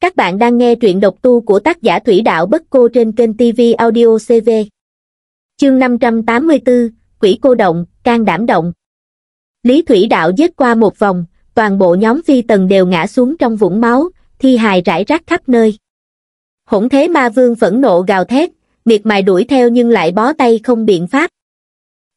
Các bạn đang nghe truyện độc tu của tác giả Thủy Đạo Bất Cô trên kênh TV Audio CV. Chương 584, Quỷ Cô Động, Can Đảm Động. Lý Thủy Đạo giết qua một vòng, toàn bộ nhóm phi tần đều ngã xuống trong vũng máu, thi hài rải rác khắp nơi. Hỗn thế ma vương phẫn nộ gào thét, miệt mài đuổi theo nhưng lại bó tay không biện pháp.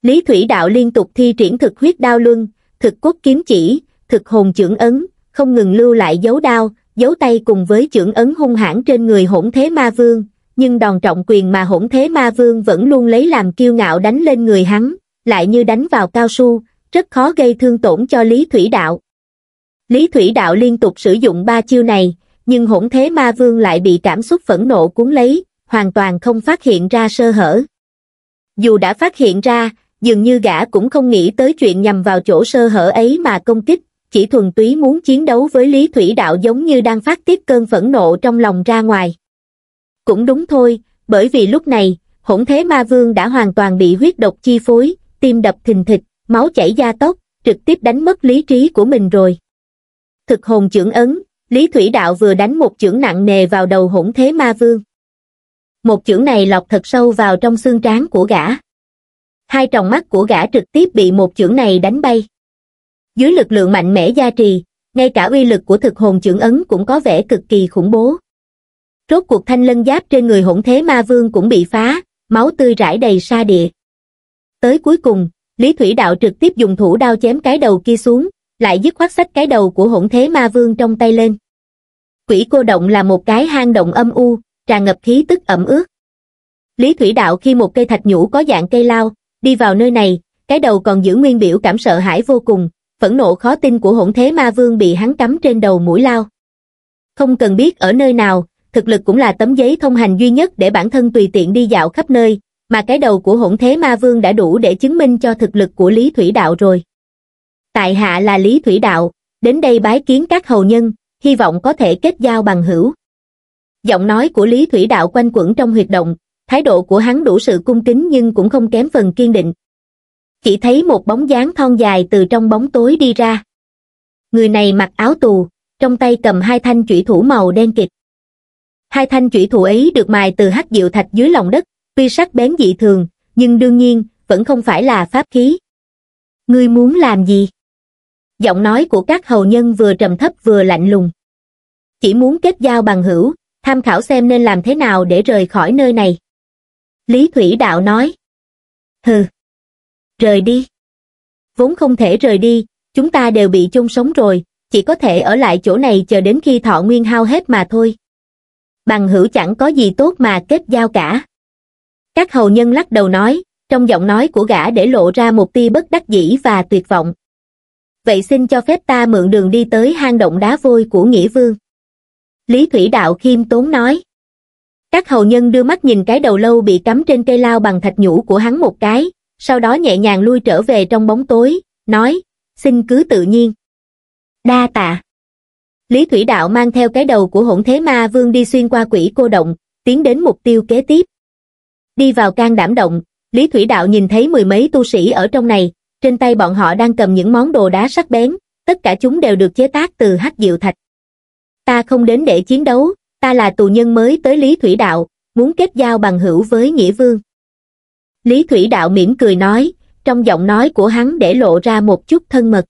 Lý Thủy Đạo liên tục thi triển thực huyết đao luân, thực cốt kiếm chỉ, thực hồn trưởng ấn, không ngừng lưu lại dấu đao, dấu tay cùng với chưởng ấn hung hãn trên người hỗn thế ma vương, nhưng đòn trọng quyền mà hỗn thế ma vương vẫn luôn lấy làm kiêu ngạo đánh lên người hắn, lại như đánh vào cao su, rất khó gây thương tổn cho Lý Thủy Đạo. Lý Thủy Đạo liên tục sử dụng ba chiêu này, nhưng hỗn thế ma vương lại bị cảm xúc phẫn nộ cuốn lấy, hoàn toàn không phát hiện ra sơ hở. Dù đã phát hiện ra, dường như gã cũng không nghĩ tới chuyện nhằm vào chỗ sơ hở ấy mà công kích, chỉ thuần túy muốn chiến đấu với lý thủy đạo giống như đang phát tiết cơn phẫn nộ trong lòng ra ngoài. Cũng đúng thôi, bởi vì lúc này, hỗn thế ma vương đã hoàn toàn bị huyết độc chi phối, tim đập thình thịch, máu chảy da tốc trực tiếp đánh mất lý trí của mình rồi. Thực hồn trưởng ấn, Lý Thủy Đạo vừa đánh một chưởng nặng nề vào đầu hỗn thế ma vương. Một chưởng này lọc thật sâu vào trong xương trán của gã. Hai tròng mắt của gã trực tiếp bị một chưởng này đánh bay. Dưới lực lượng mạnh mẽ gia trì, ngay cả uy lực của thực hồn trưởng ấn cũng có vẻ cực kỳ khủng bố. Rốt cuộc thanh lân giáp trên người hỗn thế ma vương cũng bị phá, máu tươi rải đầy sa địa. Tới cuối cùng, Lý Thủy Đạo trực tiếp dùng thủ đao chém cái đầu kia xuống, lại dứt khoát sách cái đầu của hỗn thế ma vương trong tay lên. Quỷ cô động là một cái hang động âm u, tràn ngập khí tức ẩm ướt. Lý Thủy Đạo khi một cây thạch nhũ có dạng cây lao, đi vào nơi này, cái đầu còn giữ nguyên biểu cảm sợ hãi vô cùng, phẫn nộ khó tin của hỗn thế ma vương bị hắn cắm trên đầu mũi lao. Không cần biết ở nơi nào, thực lực cũng là tấm giấy thông hành duy nhất để bản thân tùy tiện đi dạo khắp nơi, mà cái đầu của hỗn thế ma vương đã đủ để chứng minh cho thực lực của Lý Thủy Đạo rồi. Tại hạ là Lý Thủy Đạo, đến đây bái kiến các hầu nhân, hy vọng có thể kết giao bằng hữu. Giọng nói của Lý Thủy Đạo quanh quẩn trong huyệt động, thái độ của hắn đủ sự cung kính nhưng cũng không kém phần kiên định, chỉ thấy một bóng dáng thon dài từ trong bóng tối đi ra. Người này mặc áo tù, trong tay cầm hai thanh chủy thủ màu đen kịch. Hai thanh chủy thủ ấy được mài từ hắc diệu thạch dưới lòng đất, tuy sắc bén dị thường, nhưng đương nhiên, vẫn không phải là pháp khí. Ngươi muốn làm gì? Giọng nói của các hầu nhân vừa trầm thấp vừa lạnh lùng. Chỉ muốn kết giao bằng hữu, tham khảo xem nên làm thế nào để rời khỏi nơi này. Lý Thủy Đạo nói. Hừ, Rời đi. Vốn không thể rời đi, chúng ta đều bị chôn sống rồi, chỉ có thể ở lại chỗ này chờ đến khi thọ nguyên hao hết mà thôi. Bằng hữu chẳng có gì tốt mà kết giao cả. Các hầu nhân lắc đầu nói, trong giọng nói của gã để lộ ra một tia bất đắc dĩ và tuyệt vọng. Vậy xin cho phép ta mượn đường đi tới hang động đá vôi của Nghĩa Vương. Lý Thủy Đạo khiêm tốn nói. Các hầu nhân đưa mắt nhìn cái đầu lâu bị cắm trên cây lao bằng thạch nhũ của hắn một cái, sau đó nhẹ nhàng lui trở về trong bóng tối, nói, xin cứ tự nhiên. Đa tạ. Lý Thủy Đạo mang theo cái đầu của hỗn thế ma vương đi xuyên qua quỷ cô động, tiến đến mục tiêu kế tiếp. Đi vào can đảm động, Lý Thủy Đạo nhìn thấy mười mấy tu sĩ ở trong này, trên tay bọn họ đang cầm những món đồ đá sắc bén, tất cả chúng đều được chế tác từ hắc diệu thạch. Ta không đến để chiến đấu, ta là tù nhân mới tới Lý Thủy Đạo, muốn kết giao bằng hữu với Nghĩa Vương lý thủy đạo mỉm cười nói trong giọng nói của hắn để lộ ra một chút thân mật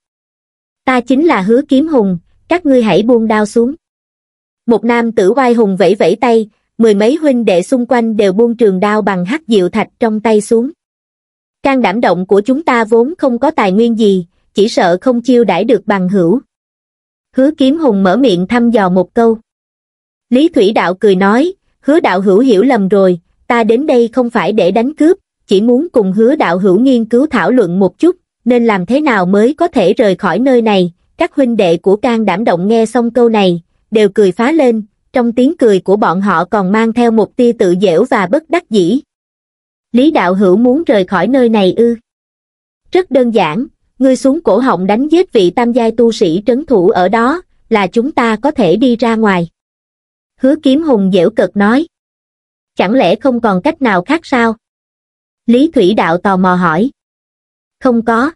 ta chính là hứa kiếm hùng các ngươi hãy buông đao xuống một nam tử oai hùng vẫy vẫy tay mười mấy huynh đệ xung quanh đều buông trường đao bằng hắc diệu thạch trong tay xuống can đảm động của chúng ta vốn không có tài nguyên gì chỉ sợ không chiêu đãi được bằng hữu hứa kiếm hùng mở miệng thăm dò một câu lý thủy đạo cười nói hứa đạo hữu hiểu lầm rồi ta đến đây không phải để đánh cướp chỉ muốn cùng hứa đạo hữu nghiên cứu thảo luận một chút, nên làm thế nào mới có thể rời khỏi nơi này, các huynh đệ của can đảm động nghe xong câu này, đều cười phá lên, trong tiếng cười của bọn họ còn mang theo một tia tự dễu và bất đắc dĩ. Lý đạo hữu muốn rời khỏi nơi này ư? Rất đơn giản, ngươi xuống cổ họng đánh giết vị tam giai tu sĩ trấn thủ ở đó, là chúng ta có thể đi ra ngoài. Hứa kiếm hùng dễu cực nói. Chẳng lẽ không còn cách nào khác sao? Lý Thủy Đạo tò mò hỏi. Không có.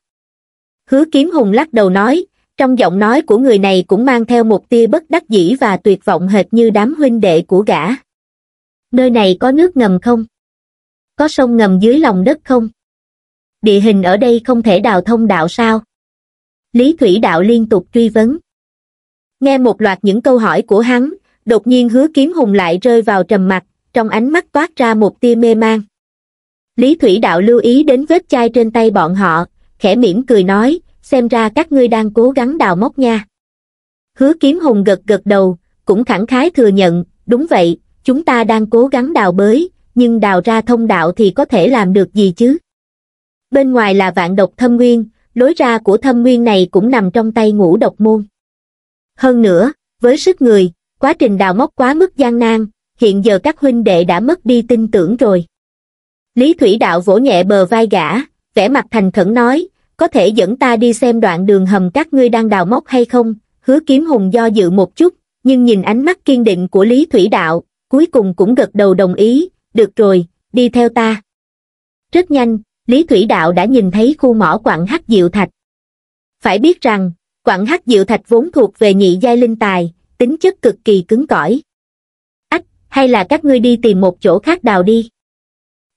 Hứa Kiếm Hùng lắc đầu nói, trong giọng nói của người này cũng mang theo một tia bất đắc dĩ và tuyệt vọng hệt như đám huynh đệ của gã. Nơi này có nước ngầm không? Có sông ngầm dưới lòng đất không? Địa hình ở đây không thể đào thông đạo sao? Lý Thủy Đạo liên tục truy vấn. Nghe một loạt những câu hỏi của hắn, đột nhiên hứa kiếm hùng lại rơi vào trầm mặc, trong ánh mắt toát ra một tia mê mang. Lý Thủy Đạo lưu ý đến vết chai trên tay bọn họ, khẽ mỉm cười nói, xem ra các ngươi đang cố gắng đào móc nha. Hứa Kiếm Hùng gật gật đầu, cũng khẳng khái thừa nhận, đúng vậy, chúng ta đang cố gắng đào bới, nhưng đào ra thông đạo thì có thể làm được gì chứ? Bên ngoài là vạn độc thâm nguyên, lối ra của thâm nguyên này cũng nằm trong tay ngũ độc môn. Hơn nữa, với sức người, quá trình đào móc quá mức gian nan, hiện giờ các huynh đệ đã mất đi tin tưởng rồi. Lý Thủy Đạo vỗ nhẹ bờ vai gã, vẻ mặt thành khẩn nói, có thể dẫn ta đi xem đoạn đường hầm các ngươi đang đào móc hay không, hứa kiếm hùng do dự một chút, nhưng nhìn ánh mắt kiên định của Lý Thủy Đạo, cuối cùng cũng gật đầu đồng ý, được rồi, đi theo ta. Rất nhanh, Lý Thủy Đạo đã nhìn thấy khu mỏ quặng hắc diệu thạch. Phải biết rằng, quặng hắc diệu thạch vốn thuộc về nhị giai linh tài, tính chất cực kỳ cứng cỏi. Ách, hay là các ngươi đi tìm một chỗ khác đào đi.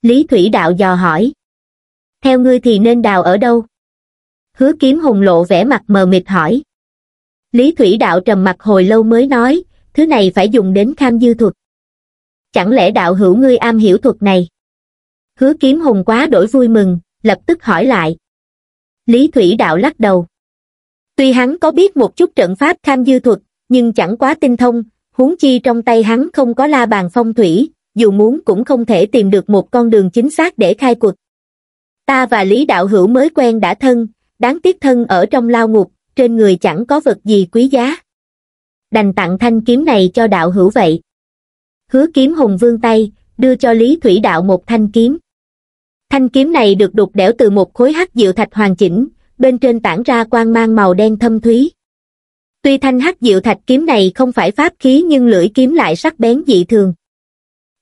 Lý Thủy Đạo dò hỏi. Theo ngươi thì nên đào ở đâu? Hứa kiếm hùng lộ vẻ mặt mờ mịt hỏi. Lý Thủy Đạo trầm mặt hồi lâu mới nói, thứ này phải dùng đến kham dư thuật. Chẳng lẽ đạo hữu ngươi am hiểu thuật này? Hứa kiếm hùng quá đổi vui mừng, lập tức hỏi lại. Lý Thủy Đạo lắc đầu. Tuy hắn có biết một chút trận pháp kham dư thuật, nhưng chẳng quá tinh thông, huống chi trong tay hắn không có la bàn phong thủy, dù muốn cũng không thể tìm được một con đường chính xác để khai cuộc. Ta và Lý Đạo Hữu mới quen đã thân, đáng tiếc thân ở trong lao ngục, trên người chẳng có vật gì quý giá. Đành tặng thanh kiếm này cho đạo hữu vậy. Hứa kiếm hùng vương tay, đưa cho Lý Thủy Đạo một thanh kiếm. Thanh kiếm này được đục đẽo từ một khối hắc diệu thạch hoàn chỉnh, bên trên tản ra quang mang màu đen thâm thúy. Tuy thanh hắc diệu thạch kiếm này không phải pháp khí nhưng lưỡi kiếm lại sắc bén dị thường.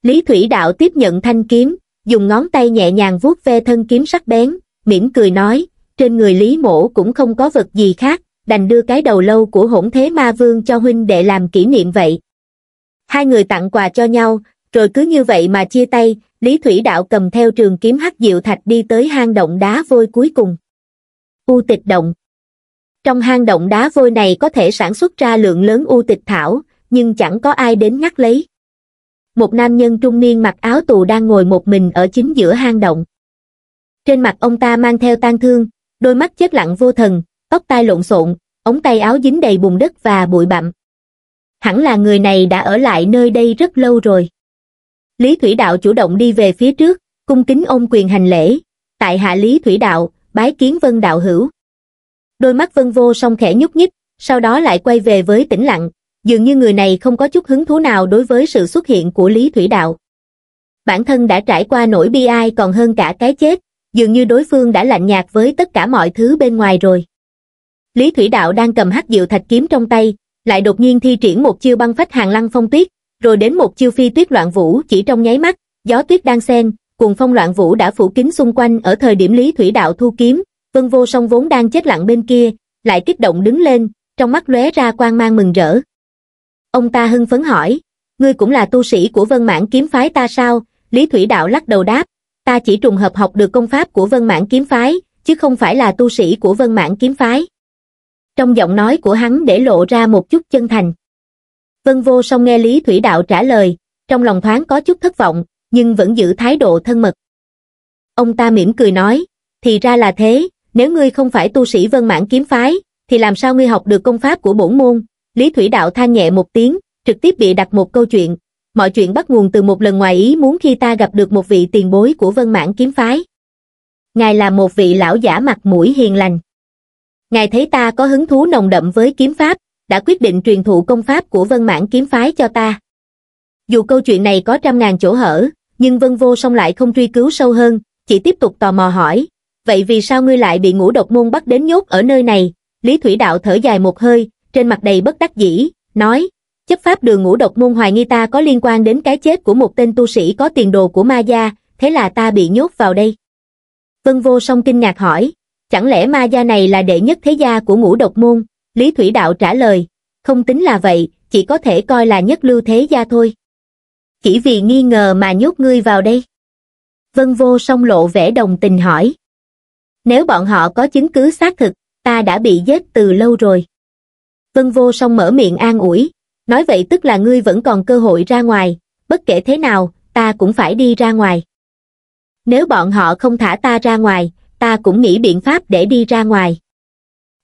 Lý Thủy Đạo tiếp nhận thanh kiếm, dùng ngón tay nhẹ nhàng vuốt ve thân kiếm sắc bén, mỉm cười nói, trên người Lý Mổ cũng không có vật gì khác, đành đưa cái đầu lâu của hỗn thế ma vương cho huynh để làm kỷ niệm vậy. Hai người tặng quà cho nhau, rồi cứ như vậy mà chia tay, Lý Thủy Đạo cầm theo trường kiếm hắc diệu thạch đi tới hang động đá vôi cuối cùng. U tịch động Trong hang động đá vôi này có thể sản xuất ra lượng lớn u tịch thảo, nhưng chẳng có ai đến ngắt lấy một nam nhân trung niên mặc áo tù đang ngồi một mình ở chính giữa hang động. Trên mặt ông ta mang theo tang thương, đôi mắt chết lặng vô thần, tóc tai lộn xộn, ống tay áo dính đầy bùn đất và bụi bặm. Hẳn là người này đã ở lại nơi đây rất lâu rồi. Lý Thủy Đạo chủ động đi về phía trước, cung kính ôm quyền hành lễ, tại hạ Lý Thủy Đạo, bái kiến Vân Đạo Hữu. Đôi mắt Vân Vô song khẽ nhúc nhích, sau đó lại quay về với tĩnh lặng, dường như người này không có chút hứng thú nào đối với sự xuất hiện của Lý Thủy Đạo. Bản thân đã trải qua nỗi bi ai còn hơn cả cái chết, dường như đối phương đã lạnh nhạt với tất cả mọi thứ bên ngoài rồi. Lý Thủy Đạo đang cầm hắc diệu thạch kiếm trong tay, lại đột nhiên thi triển một chiêu băng phách hàng lăng phong tuyết, rồi đến một chiêu phi tuyết loạn vũ chỉ trong nháy mắt, gió tuyết đang xen, cùng phong loạn vũ đã phủ kín xung quanh ở thời điểm Lý Thủy Đạo thu kiếm, Vân Vô Song vốn đang chết lặng bên kia, lại kích động đứng lên, trong mắt lóe ra quang mang mừng rỡ. Ông ta hưng phấn hỏi, ngươi cũng là tu sĩ của vân mãn kiếm phái ta sao? Lý Thủy Đạo lắc đầu đáp, ta chỉ trùng hợp học được công pháp của vân mãn kiếm phái, chứ không phải là tu sĩ của vân mãn kiếm phái. Trong giọng nói của hắn để lộ ra một chút chân thành. Vân vô song nghe Lý Thủy Đạo trả lời, trong lòng thoáng có chút thất vọng, nhưng vẫn giữ thái độ thân mật. Ông ta mỉm cười nói, thì ra là thế, nếu ngươi không phải tu sĩ vân mãn kiếm phái, thì làm sao ngươi học được công pháp của bổn môn, Lý Thủy Đạo than nhẹ một tiếng, trực tiếp bị đặt một câu chuyện. Mọi chuyện bắt nguồn từ một lần ngoài ý muốn khi ta gặp được một vị tiền bối của Vân Mãn Kiếm Phái. Ngài là một vị lão giả mặt mũi hiền lành. Ngài thấy ta có hứng thú nồng đậm với kiếm pháp, đã quyết định truyền thụ công pháp của Vân Mãn Kiếm Phái cho ta. Dù câu chuyện này có trăm ngàn chỗ hở, nhưng Vân Vô song lại không truy cứu sâu hơn, chỉ tiếp tục tò mò hỏi, vậy vì sao ngươi lại bị ngũ độc môn bắt đến nhốt ở nơi này? Lý Thủy Đạo thở dài một hơi, trên mặt đầy bất đắc dĩ, nói, chấp pháp đường ngũ độc môn hoài nghi ta có liên quan đến cái chết của một tên tu sĩ có tiền đồ của ma gia, thế là ta bị nhốt vào đây. Vân vô song kinh ngạc hỏi, chẳng lẽ ma gia này là đệ nhất thế gia của ngũ độc môn? Lý Thủy Đạo trả lời, không tính là vậy, chỉ có thể coi là nhất lưu thế gia thôi. Chỉ vì nghi ngờ mà nhốt ngươi vào đây. Vân vô song lộ vẻ đồng tình hỏi. Nếu bọn họ có chứng cứ xác thực, ta đã bị giết từ lâu rồi. Vân Vô Song mở miệng an ủi, nói vậy tức là ngươi vẫn còn cơ hội ra ngoài, bất kể thế nào, ta cũng phải đi ra ngoài. Nếu bọn họ không thả ta ra ngoài, ta cũng nghĩ biện pháp để đi ra ngoài.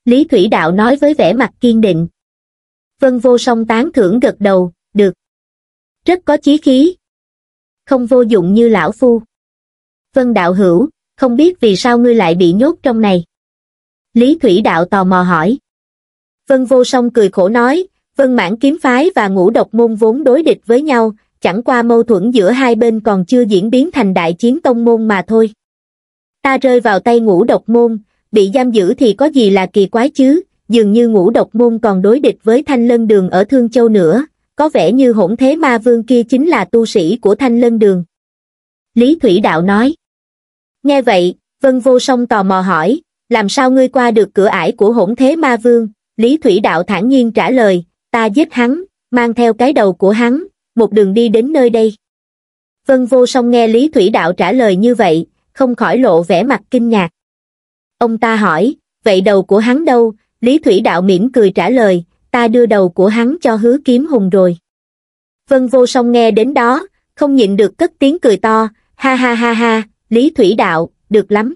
Lý Thủy Đạo nói với vẻ mặt kiên định. Vân Vô Song tán thưởng gật đầu, được. Rất có chí khí. Không vô dụng như lão phu. Vân Đạo Hữu, không biết vì sao ngươi lại bị nhốt trong này. Lý Thủy Đạo tò mò hỏi. Vân Vô Song cười khổ nói, Vân Mãn Kiếm Phái và Ngũ Độc Môn vốn đối địch với nhau, chẳng qua mâu thuẫn giữa hai bên còn chưa diễn biến thành đại chiến tông môn mà thôi. Ta rơi vào tay Ngũ Độc Môn, bị giam giữ thì có gì là kỳ quái chứ, dường như Ngũ Độc Môn còn đối địch với Thanh Lân Đường ở Thương Châu nữa, có vẻ như hỗn thế ma vương kia chính là tu sĩ của Thanh Lân Đường. Lý Thủy Đạo nói. Nghe vậy, Vân Vô Song tò mò hỏi, làm sao ngươi qua được cửa ải của hỗn thế ma vương, Lý Thủy Đạo thản nhiên trả lời, ta giết hắn, mang theo cái đầu của hắn, một đường đi đến nơi đây. Vân Vô Song nghe Lý Thủy Đạo trả lời như vậy, không khỏi lộ vẻ mặt kinh ngạc. Ông ta hỏi, vậy đầu của hắn đâu? Lý Thủy Đạo mỉm cười trả lời, ta đưa đầu của hắn cho hứa kiếm hùng rồi. Vân Vô Song nghe đến đó, không nhịn được cất tiếng cười to, ha ha ha ha, Lý Thủy Đạo, được lắm.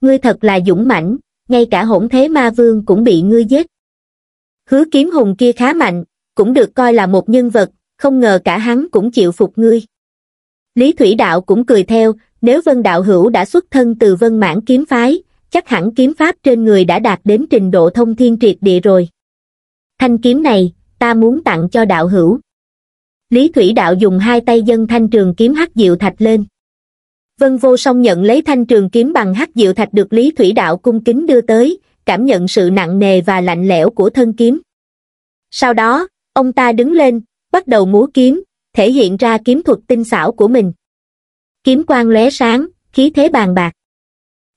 Ngươi thật là dũng mãnh, ngay cả hỗn thế ma vương cũng bị ngươi giết. Hứa kiếm hùng kia khá mạnh, cũng được coi là một nhân vật, không ngờ cả hắn cũng chịu phục ngươi. Lý Thủy Đạo cũng cười theo, nếu Vân Đạo Hữu đã xuất thân từ Vân Mãn Kiếm Phái, chắc hẳn kiếm pháp trên người đã đạt đến trình độ thông thiên triệt địa rồi. Thanh kiếm này, ta muốn tặng cho đạo hữu. Lý Thủy Đạo dùng hai tay dân thanh trường kiếm hắc diệu thạch lên vân vô song nhận lấy thanh trường kiếm bằng hắc diệu thạch được lý thủy đạo cung kính đưa tới cảm nhận sự nặng nề và lạnh lẽo của thân kiếm sau đó ông ta đứng lên bắt đầu múa kiếm thể hiện ra kiếm thuật tinh xảo của mình kiếm quang lóe sáng khí thế bàn bạc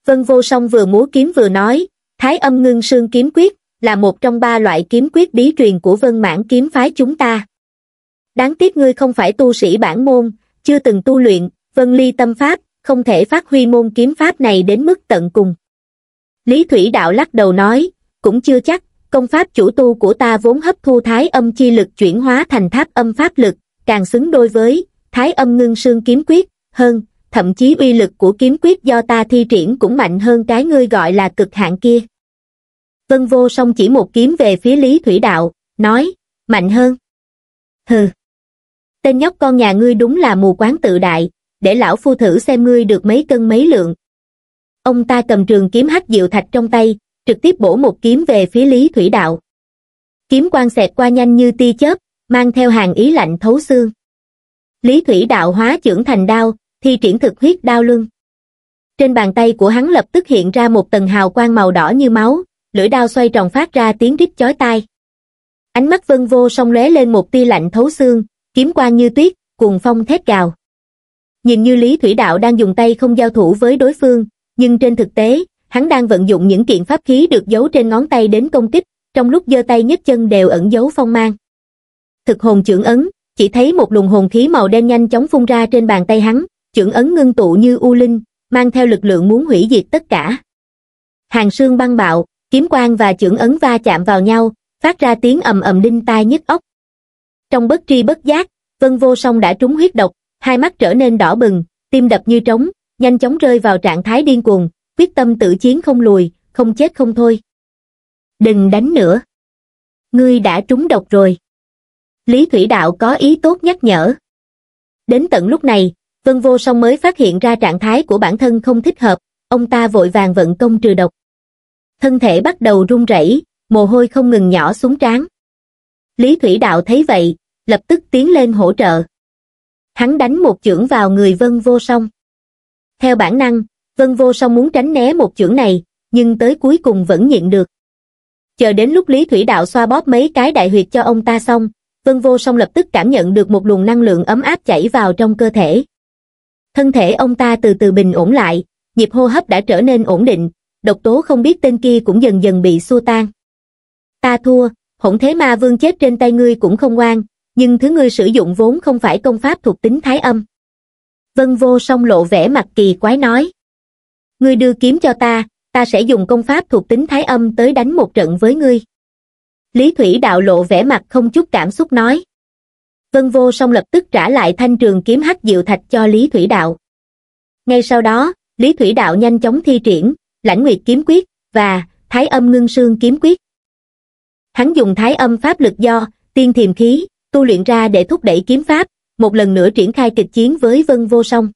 vân vô song vừa múa kiếm vừa nói thái âm ngưng sương kiếm quyết là một trong ba loại kiếm quyết bí truyền của vân mãn kiếm phái chúng ta đáng tiếc ngươi không phải tu sĩ bản môn chưa từng tu luyện vân ly tâm pháp không thể phát huy môn kiếm pháp này đến mức tận cùng. Lý Thủy Đạo lắc đầu nói, cũng chưa chắc, công pháp chủ tu của ta vốn hấp thu thái âm chi lực chuyển hóa thành tháp âm pháp lực, càng xứng đôi với thái âm ngưng sương kiếm quyết, hơn, thậm chí uy lực của kiếm quyết do ta thi triển cũng mạnh hơn cái ngươi gọi là cực hạn kia. Vân vô song chỉ một kiếm về phía Lý Thủy Đạo, nói, mạnh hơn. Hừ, tên nhóc con nhà ngươi đúng là mù quáng tự đại, để lão phu thử xem ngươi được mấy cân mấy lượng. Ông ta cầm trường kiếm hắc diệu thạch trong tay, trực tiếp bổ một kiếm về phía Lý Thủy Đạo. Kiếm quang xẹt qua nhanh như tia chớp, mang theo hàng ý lạnh thấu xương. Lý Thủy Đạo hóa trưởng thành đao, thi triển thực huyết đao lưng. Trên bàn tay của hắn lập tức hiện ra một tầng hào quang màu đỏ như máu, lưỡi đao xoay tròn phát ra tiếng rít chói tai. Ánh mắt vân vô song lóe lên một tia lạnh thấu xương, kiếm quang như tuyết, cuồng phong thét gào. Nhìn như Lý Thủy Đạo đang dùng tay không giao thủ với đối phương, nhưng trên thực tế, hắn đang vận dụng những kiện pháp khí được giấu trên ngón tay đến công kích, trong lúc giơ tay nhấc chân đều ẩn giấu phong mang. Thực hồn trưởng ấn, chỉ thấy một luồng hồn khí màu đen nhanh chóng phun ra trên bàn tay hắn, trưởng ấn ngưng tụ như u linh, mang theo lực lượng muốn hủy diệt tất cả. Hàng xương băng bạo, kiếm quang và trưởng ấn va chạm vào nhau, phát ra tiếng ầm ầm đinh tai nhức óc. Trong bất tri bất giác, Vân Vô Song đã trúng huyết độc, hai mắt trở nên đỏ bừng, tim đập như trống, nhanh chóng rơi vào trạng thái điên cuồng, quyết tâm tự chiến không lùi, không chết không thôi. Đừng đánh nữa. Ngươi đã trúng độc rồi. Lý Thủy Đạo có ý tốt nhắc nhở. Đến tận lúc này, Vân Vô Song mới phát hiện ra trạng thái của bản thân không thích hợp, ông ta vội vàng vận công trừ độc. Thân thể bắt đầu run rẩy, mồ hôi không ngừng nhỏ xuống trán. Lý Thủy Đạo thấy vậy, lập tức tiến lên hỗ trợ hắn đánh một chưởng vào người vân vô song. Theo bản năng, vân vô song muốn tránh né một chưởng này, nhưng tới cuối cùng vẫn nhịn được. Chờ đến lúc Lý Thủy Đạo xoa bóp mấy cái đại huyệt cho ông ta xong, vân vô song lập tức cảm nhận được một luồng năng lượng ấm áp chảy vào trong cơ thể. Thân thể ông ta từ từ bình ổn lại, nhịp hô hấp đã trở nên ổn định, độc tố không biết tên kia cũng dần dần bị xua tan. Ta thua, hỗn thế ma vương chết trên tay ngươi cũng không ngoan, nhưng thứ ngươi sử dụng vốn không phải công pháp thuộc tính thái âm. Vân vô song lộ vẻ mặt kỳ quái nói. Ngươi đưa kiếm cho ta, ta sẽ dùng công pháp thuộc tính thái âm tới đánh một trận với ngươi. Lý Thủy đạo lộ vẻ mặt không chút cảm xúc nói. Vân vô song lập tức trả lại thanh trường kiếm hắc diệu thạch cho Lý Thủy đạo. Ngay sau đó, Lý Thủy đạo nhanh chóng thi triển, lãnh nguyệt kiếm quyết, và thái âm ngưng sương kiếm quyết. Hắn dùng thái âm pháp lực do, tiên thiềm khí, tu luyện ra để thúc đẩy kiếm pháp, một lần nữa triển khai kịch chiến với Vân Vô Song.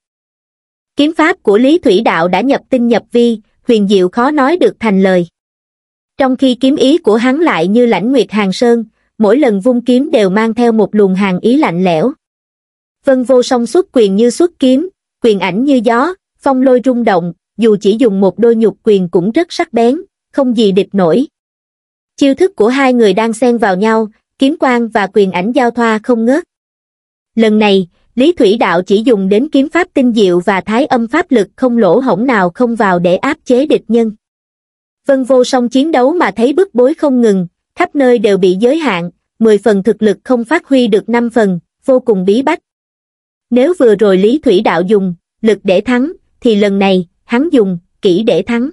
Kiếm pháp của Lý Thủy Đạo đã nhập tinh nhập vi, huyền diệu khó nói được thành lời. Trong khi kiếm ý của hắn lại như lãnh nguyệt hàng sơn, mỗi lần vung kiếm đều mang theo một luồng hàng ý lạnh lẽo. Vân vô song xuất quyền như xuất kiếm, quyền ảnh như gió, phong lôi rung động, dù chỉ dùng một đôi nhục quyền cũng rất sắc bén, không gì địch nổi. Chiêu thức của hai người đang xen vào nhau, kiếm quang và quyền ảnh giao thoa không ngớt. Lần này, Lý Thủy Đạo chỉ dùng đến kiếm pháp tinh diệu và thái âm pháp lực không lỗ hổng nào không vào để áp chế địch nhân. Vân vô song chiến đấu mà thấy bức bối không ngừng, khắp nơi đều bị giới hạn, 10 phần thực lực không phát huy được 5 phần, vô cùng bí bách. Nếu vừa rồi Lý Thủy Đạo dùng, lực để thắng, thì lần này, hắn dùng, kỹ để thắng.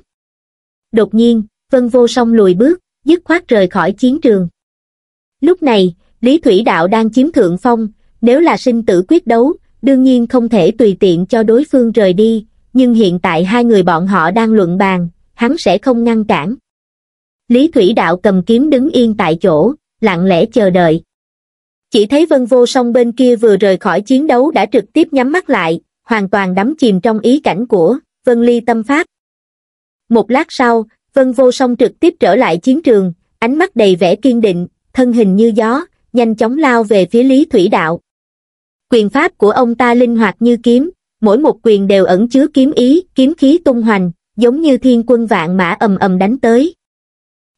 Đột nhiên, Vân vô song lùi bước, dứt khoát rời khỏi chiến trường. Lúc này, Lý Thủy Đạo đang chiếm thượng phong, nếu là sinh tử quyết đấu, đương nhiên không thể tùy tiện cho đối phương rời đi, nhưng hiện tại hai người bọn họ đang luận bàn, hắn sẽ không ngăn cản. Lý Thủy Đạo cầm kiếm đứng yên tại chỗ, lặng lẽ chờ đợi. Chỉ thấy Vân Vô Song bên kia vừa rời khỏi chiến đấu đã trực tiếp nhắm mắt lại, hoàn toàn đắm chìm trong ý cảnh của Vân Ly Tâm Pháp. Một lát sau, Vân Vô Song trực tiếp trở lại chiến trường, ánh mắt đầy vẻ kiên định, thân hình như gió, nhanh chóng lao về phía Lý Thủy Đạo. Quyền pháp của ông ta linh hoạt như kiếm, mỗi một quyền đều ẩn chứa kiếm ý, kiếm khí tung hoành, giống như thiên quân vạn mã ầm ầm đánh tới.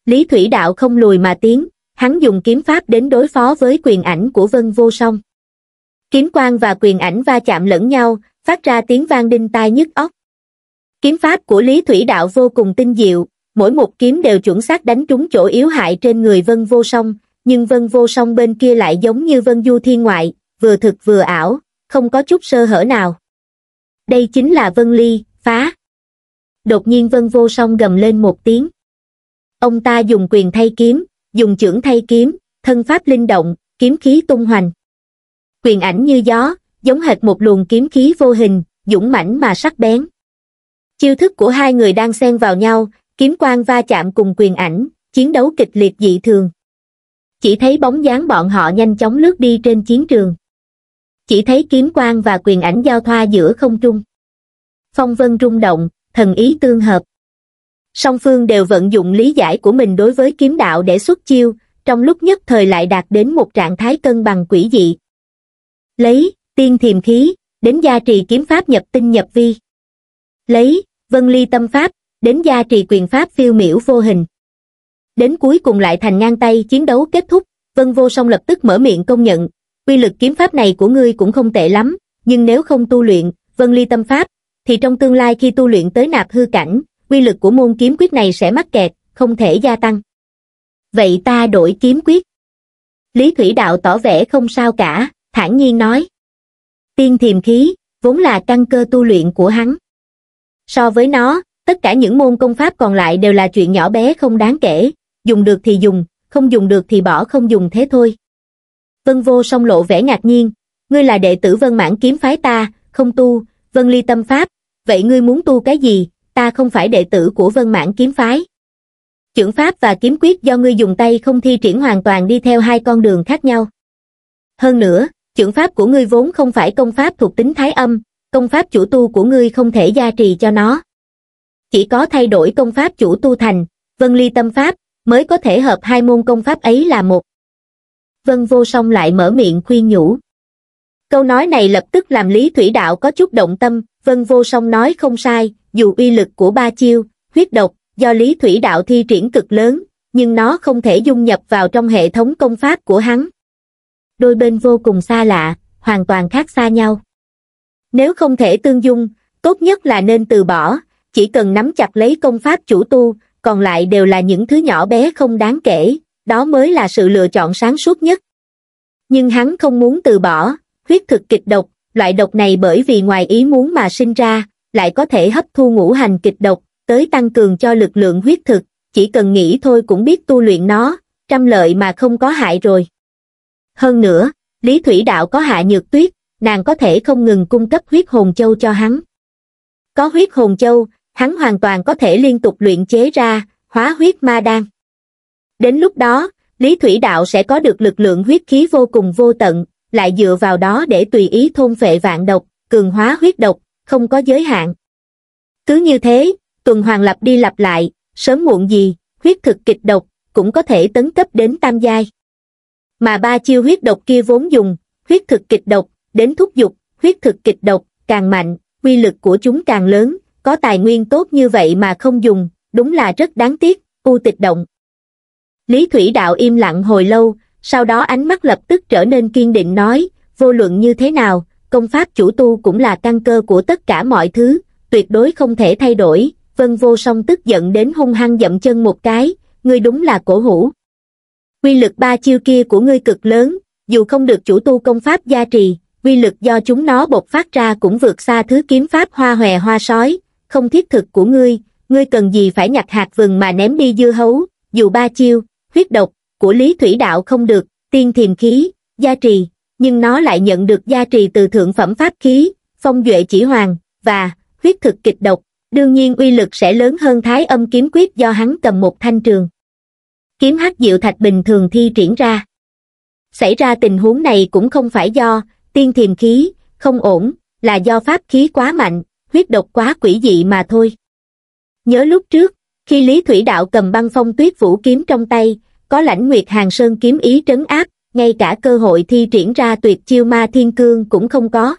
Lý Thủy Đạo không lùi mà tiến, hắn dùng kiếm pháp đến đối phó với quyền ảnh của Vân Vô Song. Kiếm quang và quyền ảnh va chạm lẫn nhau, phát ra tiếng vang đinh tai nhức óc. Kiếm pháp của Lý Thủy Đạo vô cùng tinh diệu, mỗi một kiếm đều chuẩn xác đánh trúng chỗ yếu hại trên người Vân Vô Song, nhưng vân vô song bên kia lại giống như vân du thiên ngoại vừa thực vừa ảo không có chút sơ hở nào đây chính là vân ly phá đột nhiên vân vô song gầm lên một tiếng ông ta dùng quyền thay kiếm dùng chưởng thay kiếm thân pháp linh động kiếm khí tung hoành quyền ảnh như gió giống hệt một luồng kiếm khí vô hình dũng mãnh mà sắc bén chiêu thức của hai người đang xen vào nhau kiếm quang va chạm cùng quyền ảnh chiến đấu kịch liệt dị thường chỉ thấy bóng dáng bọn họ nhanh chóng lướt đi trên chiến trường chỉ thấy kiếm quang và quyền ảnh giao thoa giữa không trung phong vân rung động thần ý tương hợp song phương đều vận dụng lý giải của mình đối với kiếm đạo để xuất chiêu trong lúc nhất thời lại đạt đến một trạng thái cân bằng quỷ dị lấy tiên thiềm khí đến gia trì kiếm pháp nhập tinh nhập vi lấy vân ly tâm pháp đến gia trì quyền pháp phiêu miểu vô hình đến cuối cùng lại thành ngang tay chiến đấu kết thúc, Vân Vô Song lập tức mở miệng công nhận, quy lực kiếm pháp này của ngươi cũng không tệ lắm, nhưng nếu không tu luyện, Vân Ly Tâm Pháp, thì trong tương lai khi tu luyện tới nạp hư cảnh, quy lực của môn kiếm quyết này sẽ mắc kẹt, không thể gia tăng. Vậy ta đổi kiếm quyết. Lý Thủy Đạo tỏ vẻ không sao cả, thản nhiên nói. Tiên thiềm khí, vốn là căn cơ tu luyện của hắn. So với nó, tất cả những môn công pháp còn lại đều là chuyện nhỏ bé không đáng kể, dùng được thì dùng, không dùng được thì bỏ không dùng thế thôi. Vân vô song lộ vẻ ngạc nhiên, ngươi là đệ tử vân mãn kiếm phái ta, không tu, vân ly tâm pháp, vậy ngươi muốn tu cái gì, ta không phải đệ tử của vân mãn kiếm phái. Chưởng pháp và kiếm quyết do ngươi dùng tay không thi triển hoàn toàn đi theo hai con đường khác nhau. Hơn nữa, chưởng pháp của ngươi vốn không phải công pháp thuộc tính thái âm, công pháp chủ tu của ngươi không thể gia trì cho nó. Chỉ có thay đổi công pháp chủ tu thành, vân ly tâm pháp, mới có thể hợp hai môn công pháp ấy là một vân vô song lại mở miệng khuyên nhủ câu nói này lập tức làm lý thủy đạo có chút động tâm vân vô song nói không sai dù uy lực của ba chiêu huyết độc do lý thủy đạo thi triển cực lớn nhưng nó không thể dung nhập vào trong hệ thống công pháp của hắn đôi bên vô cùng xa lạ hoàn toàn khác xa nhau nếu không thể tương dung tốt nhất là nên từ bỏ chỉ cần nắm chặt lấy công pháp chủ tu còn lại đều là những thứ nhỏ bé không đáng kể, đó mới là sự lựa chọn sáng suốt nhất. Nhưng hắn không muốn từ bỏ, huyết thực kịch độc, loại độc này bởi vì ngoài ý muốn mà sinh ra, lại có thể hấp thu ngũ hành kịch độc, tới tăng cường cho lực lượng huyết thực, chỉ cần nghĩ thôi cũng biết tu luyện nó, trăm lợi mà không có hại rồi. Hơn nữa, Lý Thủy Đạo có hạ nhược tuyết, nàng có thể không ngừng cung cấp huyết hồn châu cho hắn. Có huyết hồn châu, hắn hoàn toàn có thể liên tục luyện chế ra hóa huyết ma đan. Đến lúc đó, Lý Thủy Đạo sẽ có được lực lượng huyết khí vô cùng vô tận, lại dựa vào đó để tùy ý thôn phệ vạn độc, cường hóa huyết độc, không có giới hạn. Cứ như thế, tuần hoàn lặp đi lặp lại, sớm muộn gì, huyết thực kịch độc, cũng có thể tấn cấp đến tam giai. Mà ba chiêu huyết độc kia vốn dùng, huyết thực kịch độc, đến thúc giục, huyết thực kịch độc, càng mạnh, quy lực của chúng càng lớn, có tài nguyên tốt như vậy mà không dùng, đúng là rất đáng tiếc, u tịch động. Lý Thủy Đạo im lặng hồi lâu, sau đó ánh mắt lập tức trở nên kiên định nói, vô luận như thế nào, công pháp chủ tu cũng là căn cơ của tất cả mọi thứ, tuyệt đối không thể thay đổi, vân vô song tức giận đến hung hăng dậm chân một cái, ngươi đúng là cổ hủ. Quy lực ba chiêu kia của ngươi cực lớn, dù không được chủ tu công pháp gia trì, quy lực do chúng nó bộc phát ra cũng vượt xa thứ kiếm pháp hoa hòe hoa sói, không thiết thực của ngươi, ngươi cần gì phải nhặt hạt vừng mà ném đi dưa hấu, dù ba chiêu, huyết độc, của lý thủy đạo không được, tiên thiềm khí, gia trì, nhưng nó lại nhận được gia trì từ thượng phẩm pháp khí, phong duệ chỉ hoàng, và huyết thực kịch độc, đương nhiên uy lực sẽ lớn hơn thái âm kiếm quyết do hắn cầm một thanh trường. Kiếm hắc diệu thạch bình thường thi triển ra. Xảy ra tình huống này cũng không phải do tiên thiềm khí, không ổn, là do pháp khí quá mạnh, huyết độc quá quỷ dị mà thôi. Nhớ lúc trước, khi Lý Thủy Đạo cầm băng phong tuyết vũ kiếm trong tay, có lãnh nguyệt hàng sơn kiếm ý trấn áp, ngay cả cơ hội thi triển ra tuyệt chiêu ma thiên cương cũng không có.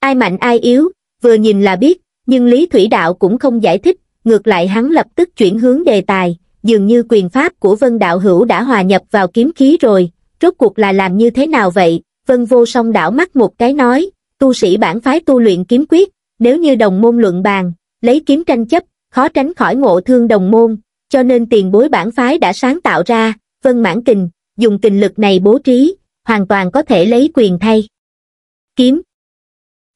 Ai mạnh ai yếu, vừa nhìn là biết, nhưng Lý Thủy Đạo cũng không giải thích, ngược lại hắn lập tức chuyển hướng đề tài, dường như quyền pháp của Vân Đạo Hữu đã hòa nhập vào kiếm khí rồi, rốt cuộc là làm như thế nào vậy? Vân Vô Song đảo mắt một cái nói, tu sĩ bản phái tu luyện kiếm quyết, nếu như đồng môn luận bàn, lấy kiếm tranh chấp, khó tránh khỏi ngộ thương đồng môn, cho nên tiền bối bản phái đã sáng tạo ra, vân mãn kình, dùng kình lực này bố trí, hoàn toàn có thể lấy quyền thay. Kiếm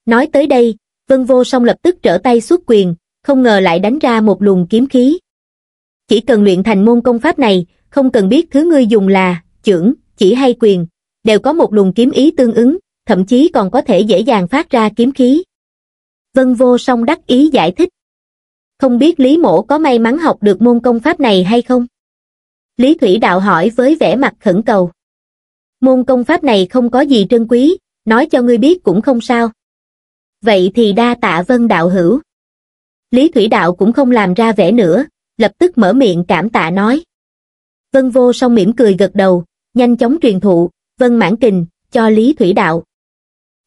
Nói tới đây, vân vô song lập tức trở tay xuất quyền, không ngờ lại đánh ra một luồng kiếm khí. Chỉ cần luyện thành môn công pháp này, không cần biết thứ ngươi dùng là, trưởng chỉ hay quyền, đều có một luồng kiếm ý tương ứng, thậm chí còn có thể dễ dàng phát ra kiếm khí. Vân Vô Song đắc ý giải thích. Không biết Lý Mổ có may mắn học được môn công pháp này hay không? Lý Thủy Đạo hỏi với vẻ mặt khẩn cầu. Môn công pháp này không có gì trân quý, nói cho ngươi biết cũng không sao. Vậy thì đa tạ Vân Đạo hữu. Lý Thủy Đạo cũng không làm ra vẻ nữa, lập tức mở miệng cảm tạ nói. Vân Vô Song mỉm cười gật đầu, nhanh chóng truyền thụ, Vân Mãn Kình, cho Lý Thủy Đạo.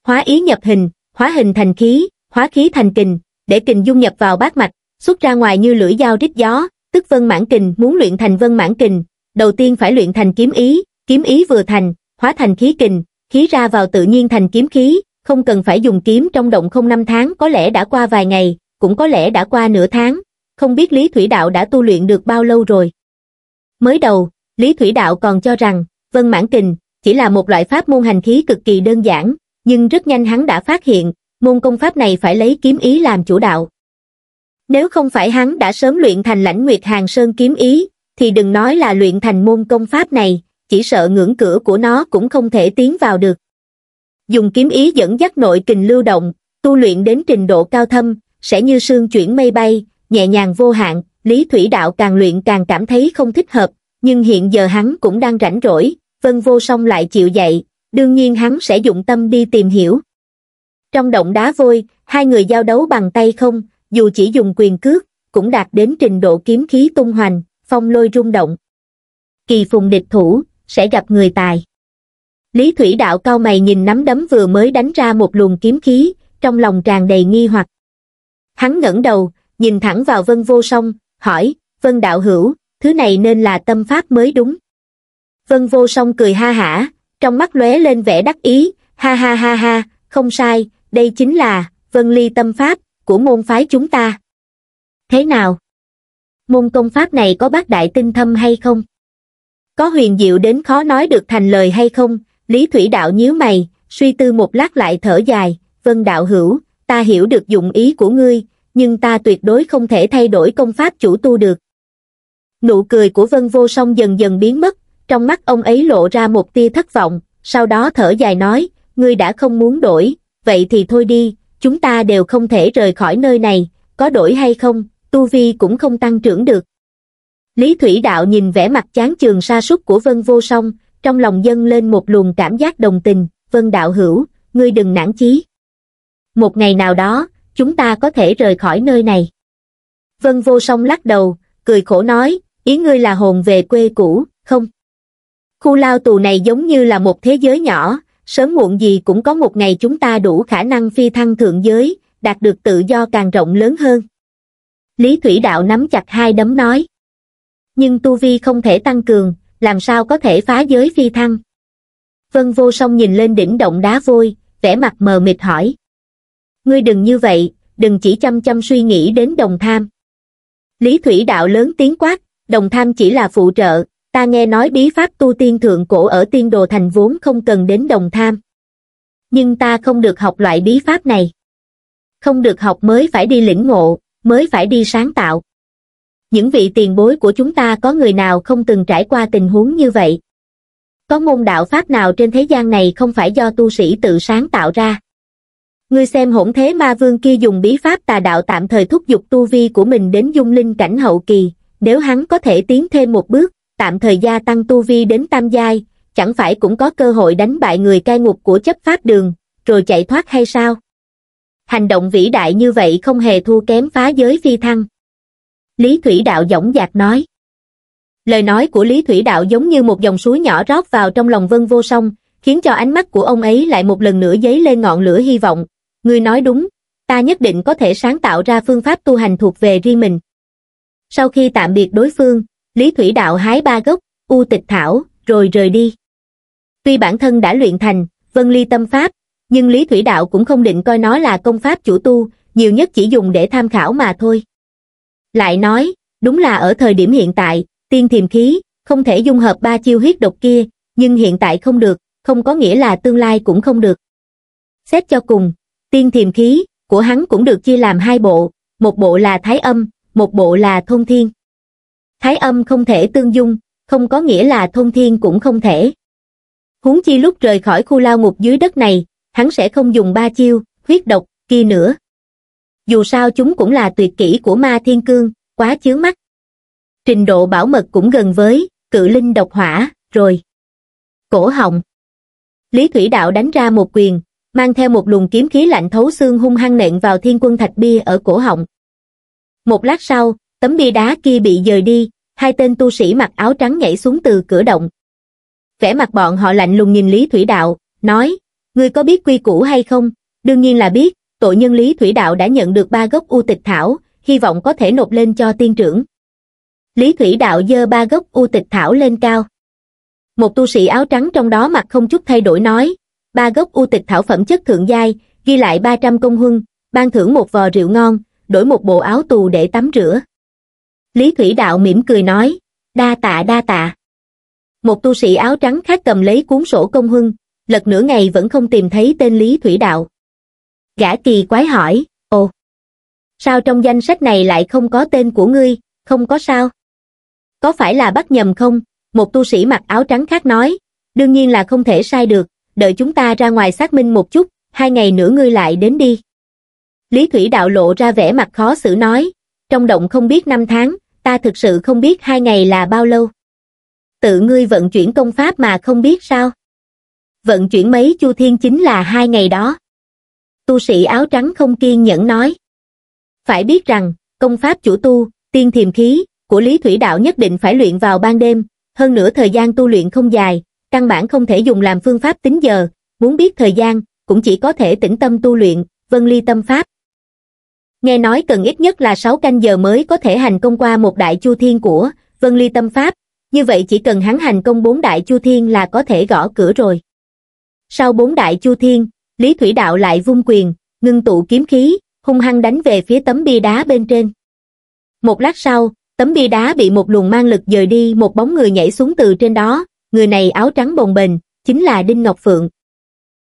Hóa ý nhập hình, hóa hình thành khí, hóa khí thành kình, để kình dung nhập vào bát mạch, xuất ra ngoài như lưỡi dao rít gió, tức vân mãn kình muốn luyện thành vân mãn kình, đầu tiên phải luyện thành kiếm ý, kiếm ý vừa thành, hóa thành khí kình, khí ra vào tự nhiên thành kiếm khí, không cần phải dùng kiếm trong động không năm tháng có lẽ đã qua vài ngày, cũng có lẽ đã qua nửa tháng, không biết Lý Thủy Đạo đã tu luyện được bao lâu rồi. Mới đầu, Lý Thủy Đạo còn cho rằng, vân mãn kình, chỉ là một loại pháp môn hành khí cực kỳ đơn giản, nhưng rất nhanh hắn đã phát hiện, môn công pháp này phải lấy kiếm ý làm chủ đạo. Nếu không phải hắn đã sớm luyện thành lãnh nguyệt hàng sơn kiếm ý, thì đừng nói là luyện thành môn công pháp này, chỉ sợ ngưỡng cửa của nó cũng không thể tiến vào được. Dùng kiếm ý dẫn dắt nội kình lưu động, tu luyện đến trình độ cao thâm, sẽ như sương chuyển mây bay, nhẹ nhàng vô hạn, Lý Thủy Đạo càng luyện càng cảm thấy không thích hợp, nhưng hiện giờ hắn cũng đang rảnh rỗi, Vân Vô Song lại chịu dạy, đương nhiên hắn sẽ dụng tâm đi tìm hiểu. Trong động đá vôi, hai người giao đấu bằng tay không, dù chỉ dùng quyền cước, cũng đạt đến trình độ kiếm khí tung hoành, phong lôi rung động. Kỳ phùng địch thủ, sẽ gặp người tài. Lý Thủy Đạo cao mày nhìn nắm đấm vừa mới đánh ra một luồng kiếm khí, trong lòng tràn đầy nghi hoặc. Hắn ngẩng đầu, nhìn thẳng vào Vân Vô Song, hỏi, Vân Đạo Hữu, thứ này nên là tâm pháp mới đúng. Vân Vô Song cười ha hả, trong mắt lóe lên vẻ đắc ý, ha ha ha ha, không sai, đây chính là vân ly tâm pháp của môn phái chúng ta thế nào môn công pháp này có bác đại tinh thâm hay không có huyền diệu đến khó nói được thành lời hay không lý thủy đạo nhíu mày suy tư một lát lại thở dài vân đạo hữu ta hiểu được dụng ý của ngươi nhưng ta tuyệt đối không thể thay đổi công pháp chủ tu được nụ cười của vân vô song dần dần biến mất trong mắt ông ấy lộ ra một tia thất vọng sau đó thở dài nói ngươi đã không muốn đổi vậy thì thôi đi, chúng ta đều không thể rời khỏi nơi này, có đổi hay không, tu vi cũng không tăng trưởng được. Lý Thủy Đạo nhìn vẻ mặt chán trường sa sút của Vân Vô Song, trong lòng dâng lên một luồng cảm giác đồng tình, Vân Đạo Hữu, ngươi đừng nản chí. Một ngày nào đó, chúng ta có thể rời khỏi nơi này. Vân Vô Song lắc đầu, cười khổ nói, ý ngươi là hồn về quê cũ, không? Khu lao tù này giống như là một thế giới nhỏ, sớm muộn gì cũng có một ngày chúng ta đủ khả năng phi thăng thượng giới, đạt được tự do càng rộng lớn hơn. Lý Thủy Đạo nắm chặt hai đấm nói. Nhưng Tu Vi không thể tăng cường, làm sao có thể phá giới phi thăng? Vân vô song nhìn lên đỉnh động đá vôi, vẻ mặt mờ mịt hỏi. Ngươi đừng như vậy, đừng chỉ chăm chăm suy nghĩ đến đồng tham. Lý Thủy Đạo lớn tiếng quát, đồng tham chỉ là phụ trợ, ta nghe nói bí pháp tu tiên thượng cổ ở tiên đồ thành vốn không cần đến đồng tham. Nhưng ta không được học loại bí pháp này. Không được học mới phải đi lĩnh ngộ, mới phải đi sáng tạo. Những vị tiền bối của chúng ta có người nào không từng trải qua tình huống như vậy? Có môn đạo pháp nào trên thế gian này không phải do tu sĩ tự sáng tạo ra? Ngươi xem hỗn thế ma vương kia dùng bí pháp tà đạo tạm thời thúc giục tu vi của mình đến dung linh cảnh hậu kỳ, nếu hắn có thể tiến thêm một bước, tạm thời gia tăng tu vi đến tam giai, chẳng phải cũng có cơ hội đánh bại người cai ngục của chấp pháp đường, rồi chạy thoát hay sao? Hành động vĩ đại như vậy không hề thua kém phá giới phi thăng. Lý Thủy Đạo dõng dạc nói. Lời nói của Lý Thủy Đạo giống như một dòng suối nhỏ rót vào trong lòng vân vô song, khiến cho ánh mắt của ông ấy lại một lần nữa dấy lên ngọn lửa hy vọng. người nói đúng, ta nhất định có thể sáng tạo ra phương pháp tu hành thuộc về riêng mình. Sau khi tạm biệt đối phương, lý thủy đạo hái ba gốc u tịch thảo rồi rời đi tuy bản thân đã luyện thành vân ly tâm pháp nhưng lý thủy đạo cũng không định coi nó là công pháp chủ tu nhiều nhất chỉ dùng để tham khảo mà thôi lại nói đúng là ở thời điểm hiện tại tiên thiềm khí không thể dung hợp ba chiêu huyết độc kia nhưng hiện tại không được không có nghĩa là tương lai cũng không được xét cho cùng tiên thiềm khí của hắn cũng được chia làm hai bộ một bộ là thái âm một bộ là thôn thiên Thái âm không thể tương dung, không có nghĩa là thông thiên cũng không thể. Huống chi lúc rời khỏi khu lao ngục dưới đất này, hắn sẽ không dùng ba chiêu, huyết độc, kia nữa. Dù sao chúng cũng là tuyệt kỹ của ma thiên cương, quá chướng mắt. Trình độ bảo mật cũng gần với, cự linh độc hỏa, rồi. Cổ họng. Lý Thủy Đạo đánh ra một quyền, mang theo một luồng kiếm khí lạnh thấu xương hung hăng nện vào thiên quân thạch bia ở cổ họng. Một lát sau, Tấm bia đá kia bị dời đi, hai tên tu sĩ mặc áo trắng nhảy xuống từ cửa động. Vẻ mặt bọn họ lạnh lùng nhìn Lý Thủy Đạo, nói, ngươi có biết quy củ hay không? Đương nhiên là biết, tội nhân Lý Thủy Đạo đã nhận được ba gốc u tịch thảo, hy vọng có thể nộp lên cho tiên trưởng. Lý Thủy Đạo dơ ba gốc u tịch thảo lên cao. Một tu sĩ áo trắng trong đó mặt không chút thay đổi nói, ba gốc u tịch thảo phẩm chất thượng giai, ghi lại 300 công huân, ban thưởng một vò rượu ngon, đổi một bộ áo tù để tắm rửa. Lý Thủy Đạo mỉm cười nói, đa tạ đa tạ. Một tu sĩ áo trắng khác cầm lấy cuốn sổ công hưng, lật nửa ngày vẫn không tìm thấy tên Lý Thủy Đạo. Gã kỳ quái hỏi, ồ, sao trong danh sách này lại không có tên của ngươi, không có sao? Có phải là bắt nhầm không? Một tu sĩ mặc áo trắng khác nói, đương nhiên là không thể sai được, đợi chúng ta ra ngoài xác minh một chút, hai ngày nữa ngươi lại đến đi. Lý Thủy Đạo lộ ra vẻ mặt khó xử nói, trong động không biết năm tháng, ta thực sự không biết hai ngày là bao lâu. Tự ngươi vận chuyển công pháp mà không biết sao. Vận chuyển mấy chu thiên chính là hai ngày đó. Tu sĩ áo trắng không kiên nhẫn nói. Phải biết rằng, công pháp chủ tu, tiên thiềm khí, của Lý Thủy Đạo nhất định phải luyện vào ban đêm, hơn nữa thời gian tu luyện không dài, căn bản không thể dùng làm phương pháp tính giờ, muốn biết thời gian, cũng chỉ có thể tĩnh tâm tu luyện, vân ly tâm pháp nghe nói cần ít nhất là sáu canh giờ mới có thể hành công qua một đại chu thiên của Vân Ly Tâm Pháp, như vậy chỉ cần hắn hành công bốn đại chu thiên là có thể gõ cửa rồi. Sau bốn đại chu thiên, Lý Thủy Đạo lại vung quyền, ngưng tụ kiếm khí, hung hăng đánh về phía tấm bia đá bên trên. Một lát sau, tấm bia đá bị một luồng mang lực dời đi một bóng người nhảy xuống từ trên đó, người này áo trắng bồng bềnh, chính là Đinh Ngọc Phượng.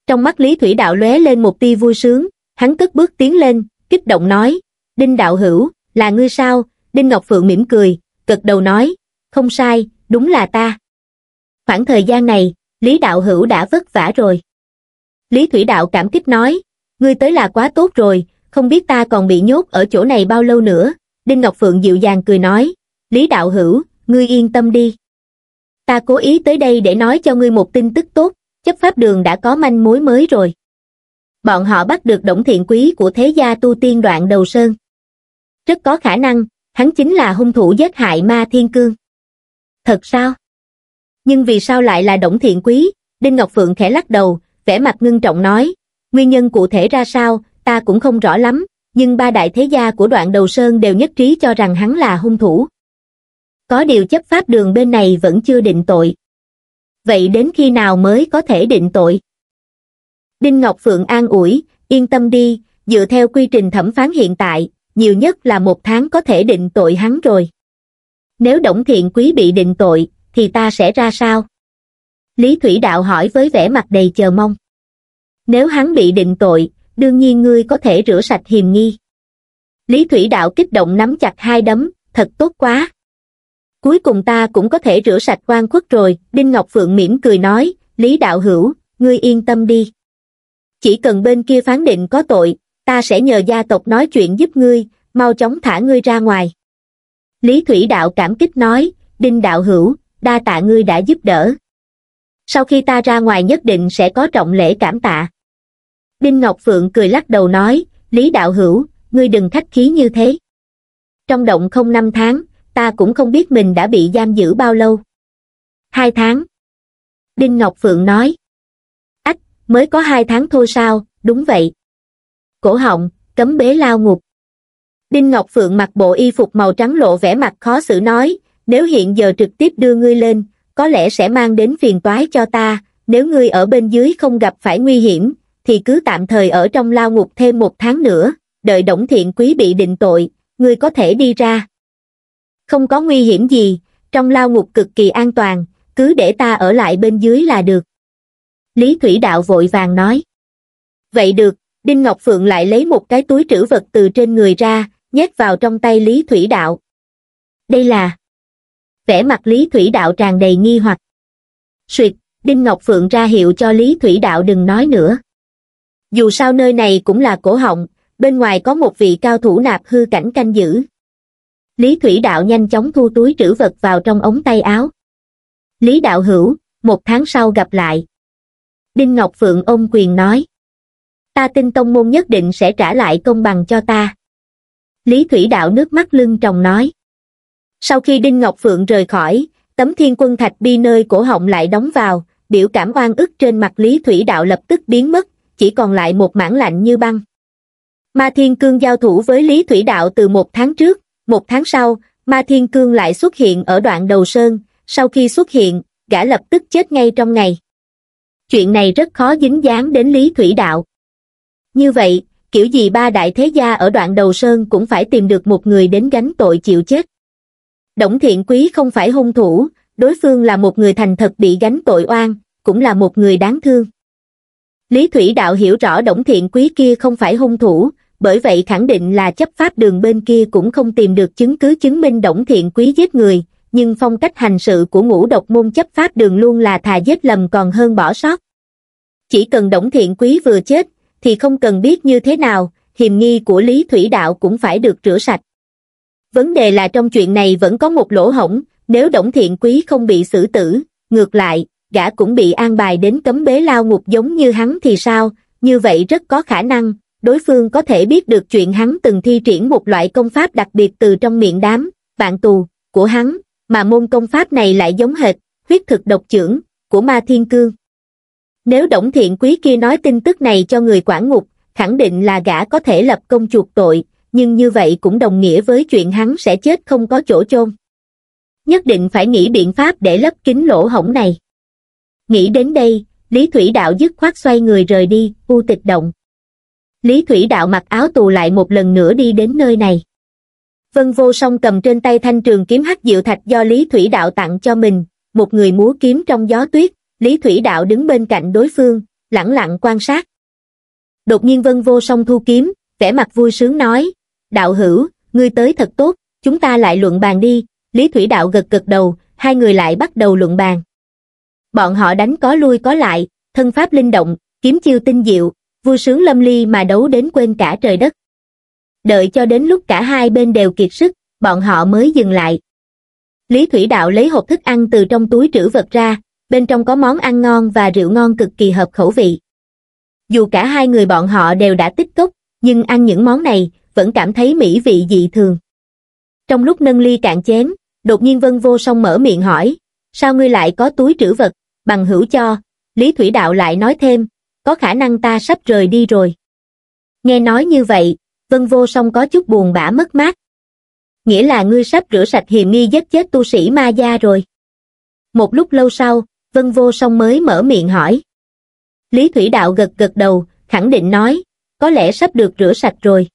Trong mắt Lý Thủy Đạo lóe lên một tia vui sướng, hắn cất bước tiến lên, kích động nói, Đinh Đạo Hữu, là ngươi sao? Đinh Ngọc Phượng mỉm cười, gật đầu nói, không sai, đúng là ta. Khoảng thời gian này, Lý Đạo Hữu đã vất vả rồi. Lý Thủy Đạo cảm kích nói, ngươi tới là quá tốt rồi, không biết ta còn bị nhốt ở chỗ này bao lâu nữa. Đinh Ngọc Phượng dịu dàng cười nói, Lý Đạo Hữu, ngươi yên tâm đi. Ta cố ý tới đây để nói cho ngươi một tin tức tốt, chấp pháp đường đã có manh mối mới rồi bọn họ bắt được Đổng Thiện Quý của thế gia tu tiên đoạn đầu sơn. Rất có khả năng, hắn chính là hung thủ giết hại ma thiên cương. Thật sao? Nhưng vì sao lại là Đổng Thiện Quý? Đinh Ngọc Phượng khẽ lắc đầu, vẻ mặt ngưng trọng nói, nguyên nhân cụ thể ra sao, ta cũng không rõ lắm, nhưng ba đại thế gia của đoạn đầu sơn đều nhất trí cho rằng hắn là hung thủ. Có điều chấp pháp đường bên này vẫn chưa định tội. Vậy đến khi nào mới có thể định tội? Đinh Ngọc Phượng an ủi, yên tâm đi, dựa theo quy trình thẩm phán hiện tại, nhiều nhất là một tháng có thể định tội hắn rồi. Nếu Đổng Thiện Quý bị định tội, thì ta sẽ ra sao? Lý Thủy Đạo hỏi với vẻ mặt đầy chờ mong. Nếu hắn bị định tội, đương nhiên ngươi có thể rửa sạch hiềm nghi. Lý Thủy Đạo kích động nắm chặt hai đấm, thật tốt quá. Cuối cùng ta cũng có thể rửa sạch quan khuất rồi, Đinh Ngọc Phượng mỉm cười nói, Lý Đạo Hữu, ngươi yên tâm đi chỉ cần bên kia phán định có tội ta sẽ nhờ gia tộc nói chuyện giúp ngươi mau chóng thả ngươi ra ngoài lý thủy đạo cảm kích nói đinh đạo hữu đa tạ ngươi đã giúp đỡ sau khi ta ra ngoài nhất định sẽ có trọng lễ cảm tạ đinh ngọc phượng cười lắc đầu nói lý đạo hữu ngươi đừng khách khí như thế trong động không năm tháng ta cũng không biết mình đã bị giam giữ bao lâu hai tháng đinh ngọc phượng nói mới có hai tháng thôi sao, đúng vậy. Cổ họng, cấm bế lao ngục. Đinh Ngọc Phượng mặc bộ y phục màu trắng lộ vẻ mặt khó xử nói, nếu hiện giờ trực tiếp đưa ngươi lên, có lẽ sẽ mang đến phiền toái cho ta, nếu ngươi ở bên dưới không gặp phải nguy hiểm, thì cứ tạm thời ở trong lao ngục thêm một tháng nữa, đợi Đổng Thiện Quý bị định tội, ngươi có thể đi ra. Không có nguy hiểm gì, trong lao ngục cực kỳ an toàn, cứ để ta ở lại bên dưới là được. Lý Thủy Đạo vội vàng nói. Vậy được, Đinh Ngọc Phượng lại lấy một cái túi trữ vật từ trên người ra, nhét vào trong tay Lý Thủy Đạo. Đây là... vẻ mặt Lý Thủy Đạo tràn đầy nghi hoặc. Suyệt, Đinh Ngọc Phượng ra hiệu cho Lý Thủy Đạo đừng nói nữa. Dù sao nơi này cũng là cổ họng, bên ngoài có một vị cao thủ nạp hư cảnh canh giữ. Lý Thủy Đạo nhanh chóng thu túi trữ vật vào trong ống tay áo. Lý Đạo Hữu, một tháng sau gặp lại. Đinh Ngọc Phượng ôm quyền nói. Ta tin tông môn nhất định sẽ trả lại công bằng cho ta. Lý Thủy Đạo nước mắt lưng tròng nói. Sau khi Đinh Ngọc Phượng rời khỏi, tấm thiên quân thạch bi nơi cổ họng lại đóng vào, biểu cảm oan ức trên mặt Lý Thủy Đạo lập tức biến mất, chỉ còn lại một mảng lạnh như băng. Ma Thiên Cương giao thủ với Lý Thủy Đạo từ một tháng trước, một tháng sau, Ma Thiên Cương lại xuất hiện ở đoạn đầu sơn, sau khi xuất hiện, gã lập tức chết ngay trong ngày chuyện này rất khó dính dáng đến lý thủy đạo. Như vậy, kiểu gì ba đại thế gia ở đoạn đầu sơn cũng phải tìm được một người đến gánh tội chịu chết. Đổng thiện quý không phải hung thủ, đối phương là một người thành thật bị gánh tội oan, cũng là một người đáng thương. Lý Thủy Đạo hiểu rõ Đổng Thiện Quý kia không phải hung thủ, bởi vậy khẳng định là chấp pháp đường bên kia cũng không tìm được chứng cứ chứng minh Đổng Thiện Quý giết người, nhưng phong cách hành sự của ngũ độc môn chấp pháp đường luôn là thà giết lầm còn hơn bỏ sót. Chỉ cần Đổng Thiện Quý vừa chết, thì không cần biết như thế nào, hiềm nghi của Lý Thủy Đạo cũng phải được rửa sạch. Vấn đề là trong chuyện này vẫn có một lỗ hổng, nếu Đổng Thiện Quý không bị xử tử, ngược lại, gã cũng bị an bài đến cấm bế lao ngục giống như hắn thì sao, như vậy rất có khả năng, đối phương có thể biết được chuyện hắn từng thi triển một loại công pháp đặc biệt từ trong miệng đám, bạn tù, của hắn, mà môn công pháp này lại giống hệt, huyết thực độc trưởng, của ma thiên cương. Nếu Đổng Thiện Quý kia nói tin tức này cho người quản ngục, khẳng định là gã có thể lập công chuộc tội, nhưng như vậy cũng đồng nghĩa với chuyện hắn sẽ chết không có chỗ chôn. Nhất định phải nghĩ biện pháp để lấp kín lỗ hổng này. Nghĩ đến đây, Lý Thủy Đạo dứt khoát xoay người rời đi, u tịch động. Lý Thủy Đạo mặc áo tù lại một lần nữa đi đến nơi này vân vô song cầm trên tay thanh trường kiếm hắc diệu thạch do lý thủy đạo tặng cho mình một người múa kiếm trong gió tuyết lý thủy đạo đứng bên cạnh đối phương lẳng lặng quan sát đột nhiên vân vô song thu kiếm vẻ mặt vui sướng nói đạo hữu ngươi tới thật tốt chúng ta lại luận bàn đi lý thủy đạo gật gật đầu hai người lại bắt đầu luận bàn bọn họ đánh có lui có lại thân pháp linh động kiếm chiêu tinh diệu vui sướng lâm ly mà đấu đến quên cả trời đất đợi cho đến lúc cả hai bên đều kiệt sức, bọn họ mới dừng lại. Lý Thủy Đạo lấy hộp thức ăn từ trong túi trữ vật ra, bên trong có món ăn ngon và rượu ngon cực kỳ hợp khẩu vị. Dù cả hai người bọn họ đều đã tích cốc, nhưng ăn những món này vẫn cảm thấy mỹ vị dị thường. Trong lúc nâng ly cạn chén, đột nhiên Vân Vô Song mở miệng hỏi, sao ngươi lại có túi trữ vật, bằng hữu cho, Lý Thủy Đạo lại nói thêm, có khả năng ta sắp rời đi rồi. Nghe nói như vậy, vân vô song có chút buồn bã mất mát. Nghĩa là ngươi sắp rửa sạch hiềm nghi giết chết tu sĩ ma gia rồi. Một lúc lâu sau, vân vô song mới mở miệng hỏi. Lý Thủy Đạo gật gật đầu, khẳng định nói, có lẽ sắp được rửa sạch rồi.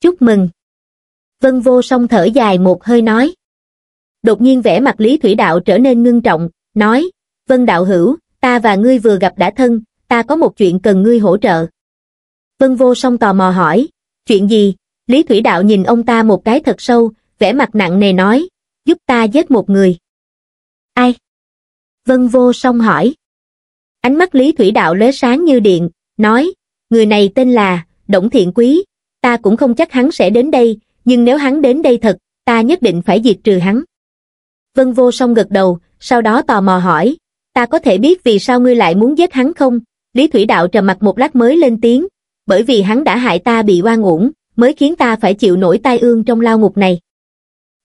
Chúc mừng. Vân vô song thở dài một hơi nói. Đột nhiên vẻ mặt Lý Thủy Đạo trở nên ngưng trọng, nói, Vân Đạo Hữu, ta và ngươi vừa gặp đã thân, ta có một chuyện cần ngươi hỗ trợ. Vân vô song tò mò hỏi, Chuyện gì? Lý Thủy Đạo nhìn ông ta một cái thật sâu, vẻ mặt nặng nề nói, giúp ta giết một người. Ai? Vân Vô song hỏi. Ánh mắt Lý Thủy Đạo lóe sáng như điện, nói, người này tên là Động Thiện Quý, ta cũng không chắc hắn sẽ đến đây, nhưng nếu hắn đến đây thật, ta nhất định phải diệt trừ hắn. Vân Vô song gật đầu, sau đó tò mò hỏi, ta có thể biết vì sao ngươi lại muốn giết hắn không? Lý Thủy Đạo trầm mặt một lát mới lên tiếng, bởi vì hắn đã hại ta bị oan uổng, mới khiến ta phải chịu nổi tai ương trong lao ngục này.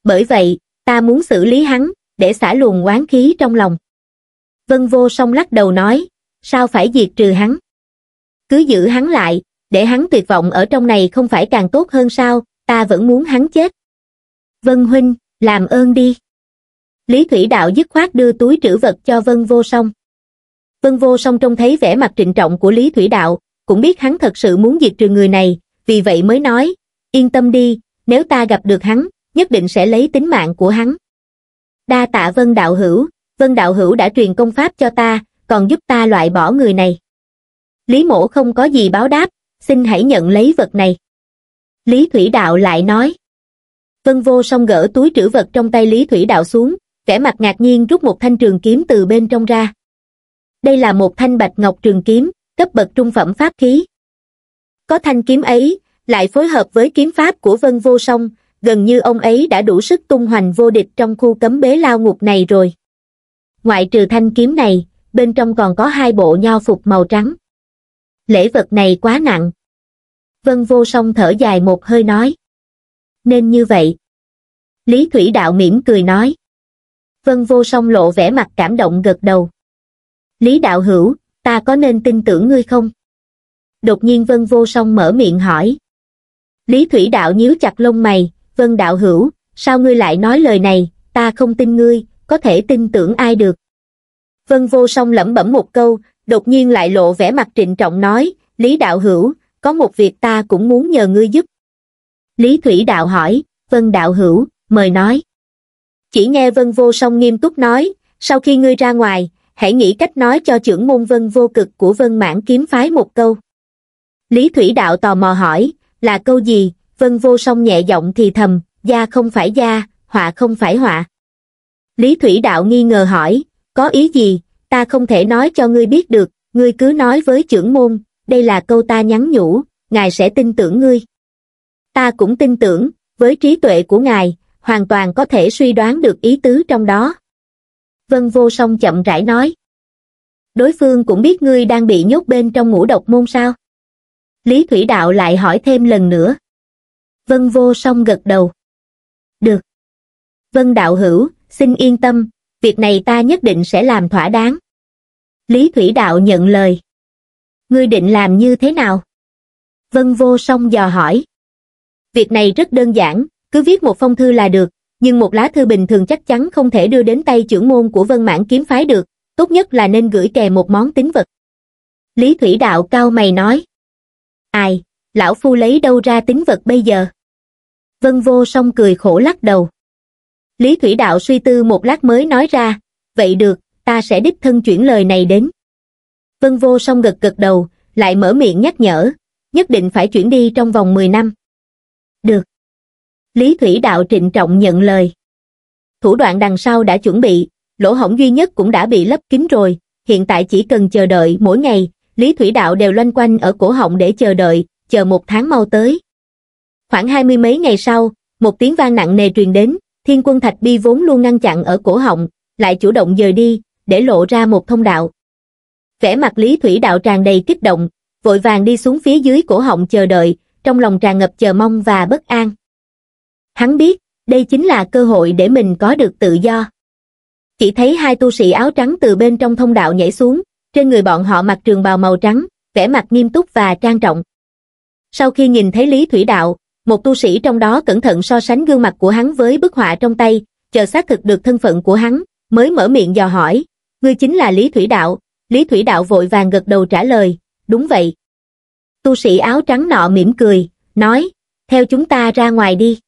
Bởi vậy, ta muốn xử lý hắn, để xả luồng oán khí trong lòng. Vân vô song lắc đầu nói, sao phải diệt trừ hắn? Cứ giữ hắn lại, để hắn tuyệt vọng ở trong này không phải càng tốt hơn sao, ta vẫn muốn hắn chết. Vân huynh, làm ơn đi. Lý Thủy Đạo dứt khoát đưa túi trữ vật cho Vân Vô Song. Vân Vô Song trông thấy vẻ mặt trịnh trọng của Lý Thủy Đạo, cũng biết hắn thật sự muốn diệt trừ người này, vì vậy mới nói, yên tâm đi, nếu ta gặp được hắn, nhất định sẽ lấy tính mạng của hắn. Đa tạ Vân Đạo Hữu, Vân Đạo Hữu đã truyền công pháp cho ta, còn giúp ta loại bỏ người này. Lý mổ không có gì báo đáp, xin hãy nhận lấy vật này. Lý Thủy Đạo lại nói. Vân Vô song gỡ túi trữ vật trong tay Lý Thủy Đạo xuống, vẻ mặt ngạc nhiên rút một thanh trường kiếm từ bên trong ra. Đây là một thanh bạch ngọc trường kiếm, cấp bậc trung phẩm pháp khí có thanh kiếm ấy lại phối hợp với kiếm pháp của vân vô song gần như ông ấy đã đủ sức tung hoành vô địch trong khu cấm bế lao ngục này rồi ngoại trừ thanh kiếm này bên trong còn có hai bộ nho phục màu trắng lễ vật này quá nặng vân vô song thở dài một hơi nói nên như vậy lý thủy đạo mỉm cười nói vân vô song lộ vẻ mặt cảm động gật đầu lý đạo hữu ta có nên tin tưởng ngươi không? Đột nhiên Vân Vô Song mở miệng hỏi. Lý Thủy Đạo nhíu chặt lông mày, Vân Đạo Hữu, sao ngươi lại nói lời này, ta không tin ngươi, có thể tin tưởng ai được. Vân Vô Song lẩm bẩm một câu, đột nhiên lại lộ vẻ mặt trịnh trọng nói, Lý Đạo Hữu, có một việc ta cũng muốn nhờ ngươi giúp. Lý Thủy Đạo hỏi, Vân Đạo Hữu, mời nói. Chỉ nghe Vân Vô Song nghiêm túc nói, sau khi ngươi ra ngoài, hãy nghĩ cách nói cho trưởng môn vân vô cực của vân mãn kiếm phái một câu. Lý Thủy Đạo tò mò hỏi, là câu gì, vân vô song nhẹ giọng thì thầm, gia không phải gia, họa không phải họa. Lý Thủy Đạo nghi ngờ hỏi, có ý gì, ta không thể nói cho ngươi biết được, ngươi cứ nói với trưởng môn, đây là câu ta nhắn nhủ, ngài sẽ tin tưởng ngươi. Ta cũng tin tưởng, với trí tuệ của ngài, hoàn toàn có thể suy đoán được ý tứ trong đó. Vân Vô Song chậm rãi nói. Đối phương cũng biết ngươi đang bị nhốt bên trong ngũ độc môn sao? Lý Thủy Đạo lại hỏi thêm lần nữa. Vân Vô Song gật đầu. Được. Vân Đạo Hữu, xin yên tâm, việc này ta nhất định sẽ làm thỏa đáng. Lý Thủy Đạo nhận lời. Ngươi định làm như thế nào? Vân Vô Song dò hỏi. Việc này rất đơn giản, cứ viết một phong thư là được, nhưng một lá thư bình thường chắc chắn không thể đưa đến tay trưởng môn của vân mãn kiếm phái được, tốt nhất là nên gửi kèm một món tín vật. Lý Thủy Đạo cao mày nói. Ai, lão phu lấy đâu ra tín vật bây giờ? Vân vô song cười khổ lắc đầu. Lý Thủy Đạo suy tư một lát mới nói ra, vậy được, ta sẽ đích thân chuyển lời này đến. Vân vô song gật gật đầu, lại mở miệng nhắc nhở, nhất định phải chuyển đi trong vòng 10 năm. Được. Lý Thủy Đạo trịnh trọng nhận lời. Thủ đoạn đằng sau đã chuẩn bị, lỗ hổng duy nhất cũng đã bị lấp kín rồi, hiện tại chỉ cần chờ đợi mỗi ngày, Lý Thủy Đạo đều loanh quanh ở cổ họng để chờ đợi, chờ một tháng mau tới. Khoảng hai mươi mấy ngày sau, một tiếng vang nặng nề truyền đến, thiên quân thạch bi vốn luôn ngăn chặn ở cổ họng, lại chủ động dời đi, để lộ ra một thông đạo. Vẻ mặt Lý Thủy Đạo tràn đầy kích động, vội vàng đi xuống phía dưới cổ họng chờ đợi, trong lòng tràn ngập chờ mong và bất an. Hắn biết, đây chính là cơ hội để mình có được tự do. Chỉ thấy hai tu sĩ áo trắng từ bên trong thông đạo nhảy xuống, trên người bọn họ mặc trường bào màu trắng, vẻ mặt nghiêm túc và trang trọng. Sau khi nhìn thấy Lý Thủy Đạo, một tu sĩ trong đó cẩn thận so sánh gương mặt của hắn với bức họa trong tay, chờ xác thực được thân phận của hắn, mới mở miệng dò hỏi, ngươi chính là Lý Thủy Đạo, Lý Thủy Đạo vội vàng gật đầu trả lời, đúng vậy. Tu sĩ áo trắng nọ mỉm cười, nói, theo chúng ta ra ngoài đi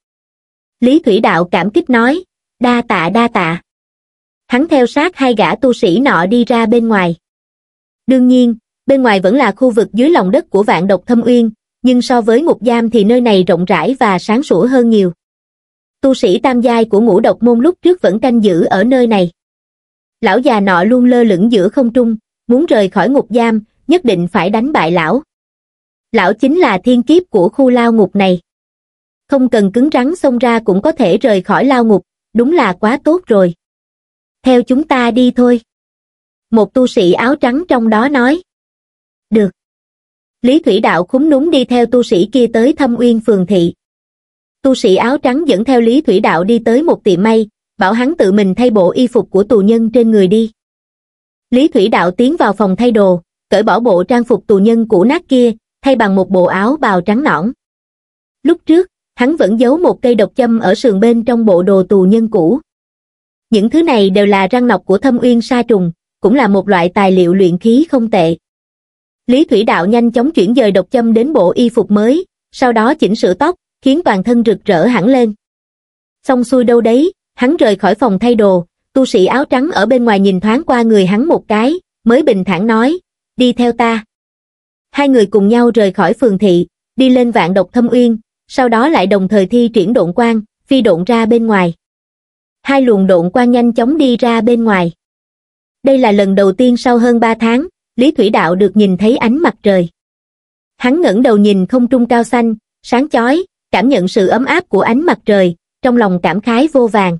lý thủy đạo cảm kích nói đa tạ đa tạ hắn theo sát hai gã tu sĩ nọ đi ra bên ngoài đương nhiên bên ngoài vẫn là khu vực dưới lòng đất của vạn độc thâm uyên nhưng so với ngục giam thì nơi này rộng rãi và sáng sủa hơn nhiều tu sĩ tam giai của ngũ độc môn lúc trước vẫn canh giữ ở nơi này lão già nọ luôn lơ lửng giữa không trung muốn rời khỏi ngục giam nhất định phải đánh bại lão lão chính là thiên kiếp của khu lao ngục này không cần cứng rắn xông ra cũng có thể rời khỏi lao ngục, đúng là quá tốt rồi. Theo chúng ta đi thôi. Một tu sĩ áo trắng trong đó nói. Được. Lý Thủy Đạo khúng núng đi theo tu sĩ kia tới thâm uyên phường thị. Tu sĩ áo trắng dẫn theo Lý Thủy Đạo đi tới một tiệm may, bảo hắn tự mình thay bộ y phục của tù nhân trên người đi. Lý Thủy Đạo tiến vào phòng thay đồ, cởi bỏ bộ trang phục tù nhân cũ nát kia, thay bằng một bộ áo bào trắng nõn. Lúc trước, hắn vẫn giấu một cây độc châm ở sườn bên trong bộ đồ tù nhân cũ. Những thứ này đều là răng nọc của thâm uyên sa trùng, cũng là một loại tài liệu luyện khí không tệ. Lý Thủy Đạo nhanh chóng chuyển dời độc châm đến bộ y phục mới, sau đó chỉnh sửa tóc, khiến toàn thân rực rỡ hẳn lên. Xong xuôi đâu đấy, hắn rời khỏi phòng thay đồ, tu sĩ áo trắng ở bên ngoài nhìn thoáng qua người hắn một cái, mới bình thản nói, đi theo ta. Hai người cùng nhau rời khỏi phường thị, đi lên vạn độc thâm uyên, sau đó lại đồng thời thi triển độn quang, phi độn ra bên ngoài. Hai luồng độn quang nhanh chóng đi ra bên ngoài. Đây là lần đầu tiên sau hơn ba tháng, Lý Thủy Đạo được nhìn thấy ánh mặt trời. Hắn ngẩng đầu nhìn không trung cao xanh, sáng chói, cảm nhận sự ấm áp của ánh mặt trời, trong lòng cảm khái vô vàng.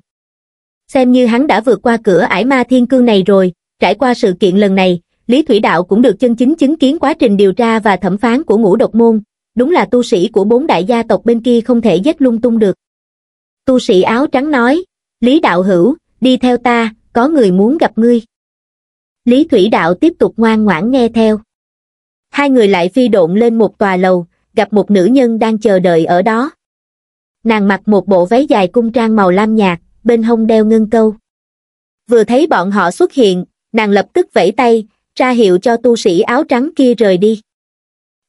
Xem như hắn đã vượt qua cửa ải ma thiên cương này rồi, trải qua sự kiện lần này, Lý Thủy Đạo cũng được chân chính chứng kiến quá trình điều tra và thẩm phán của ngũ độc môn, đúng là tu sĩ của bốn đại gia tộc bên kia không thể giết lung tung được. Tu sĩ áo trắng nói, Lý Đạo Hữu, đi theo ta, có người muốn gặp ngươi. Lý Thủy Đạo tiếp tục ngoan ngoãn nghe theo. Hai người lại phi độn lên một tòa lầu, gặp một nữ nhân đang chờ đợi ở đó. Nàng mặc một bộ váy dài cung trang màu lam nhạt, bên hông đeo ngân câu. Vừa thấy bọn họ xuất hiện, nàng lập tức vẫy tay, ra hiệu cho tu sĩ áo trắng kia rời đi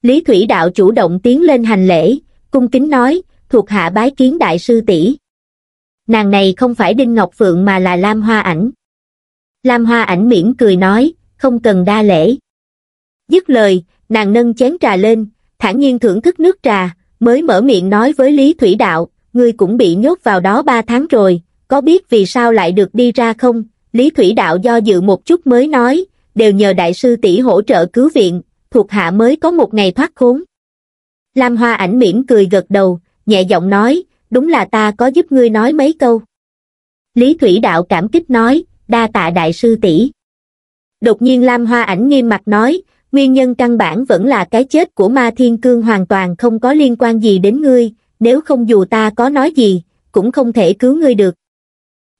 lý thủy đạo chủ động tiến lên hành lễ cung kính nói thuộc hạ bái kiến đại sư tỷ nàng này không phải đinh ngọc phượng mà là lam hoa ảnh lam hoa ảnh mỉm cười nói không cần đa lễ dứt lời nàng nâng chén trà lên thản nhiên thưởng thức nước trà mới mở miệng nói với lý thủy đạo ngươi cũng bị nhốt vào đó ba tháng rồi có biết vì sao lại được đi ra không lý thủy đạo do dự một chút mới nói đều nhờ đại sư tỷ hỗ trợ cứu viện thuộc hạ mới có một ngày thoát khốn. Lam Hoa ảnh mỉm cười gật đầu, nhẹ giọng nói, đúng là ta có giúp ngươi nói mấy câu. Lý Thủy Đạo cảm kích nói, đa tạ đại sư tỷ. Đột nhiên Lam Hoa ảnh nghiêm mặt nói, nguyên nhân căn bản vẫn là cái chết của ma thiên cương hoàn toàn không có liên quan gì đến ngươi, nếu không dù ta có nói gì, cũng không thể cứu ngươi được.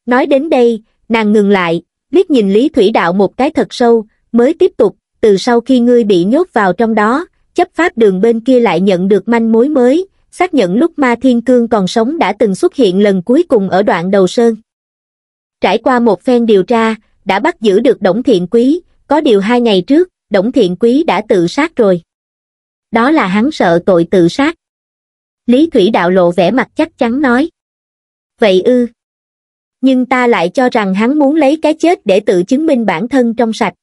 Nói đến đây, nàng ngừng lại, liếc nhìn Lý Thủy Đạo một cái thật sâu, mới tiếp tục, từ sau khi ngươi bị nhốt vào trong đó, chấp pháp đường bên kia lại nhận được manh mối mới, xác nhận lúc ma thiên cương còn sống đã từng xuất hiện lần cuối cùng ở đoạn đầu sơn. Trải qua một phen điều tra, đã bắt giữ được Đổng Thiện Quý, có điều hai ngày trước, Đổng Thiện Quý đã tự sát rồi. Đó là hắn sợ tội tự sát. Lý Thủy Đạo lộ vẻ mặt chắc chắn nói. Vậy ư. Nhưng ta lại cho rằng hắn muốn lấy cái chết để tự chứng minh bản thân trong sạch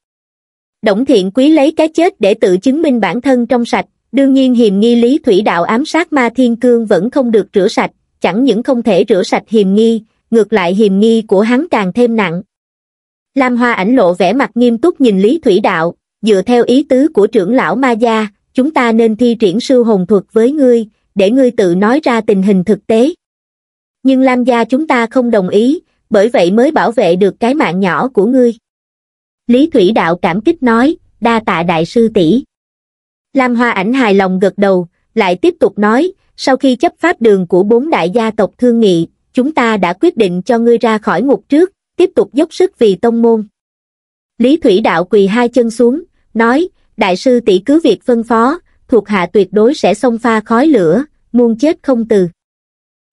đổng thiện quý lấy cái chết để tự chứng minh bản thân trong sạch đương nhiên hiềm nghi lý thủy đạo ám sát ma thiên cương vẫn không được rửa sạch chẳng những không thể rửa sạch hiềm nghi ngược lại hiềm nghi của hắn càng thêm nặng lam hoa ảnh lộ vẻ mặt nghiêm túc nhìn lý thủy đạo dựa theo ý tứ của trưởng lão ma gia chúng ta nên thi triển sư hồn thuật với ngươi để ngươi tự nói ra tình hình thực tế nhưng lam gia chúng ta không đồng ý bởi vậy mới bảo vệ được cái mạng nhỏ của ngươi lý thủy đạo cảm kích nói đa tạ đại sư tỷ lam hoa ảnh hài lòng gật đầu lại tiếp tục nói sau khi chấp pháp đường của bốn đại gia tộc thương nghị chúng ta đã quyết định cho ngươi ra khỏi ngục trước tiếp tục dốc sức vì tông môn lý thủy đạo quỳ hai chân xuống nói đại sư tỷ cứ việc phân phó thuộc hạ tuyệt đối sẽ xông pha khói lửa muôn chết không từ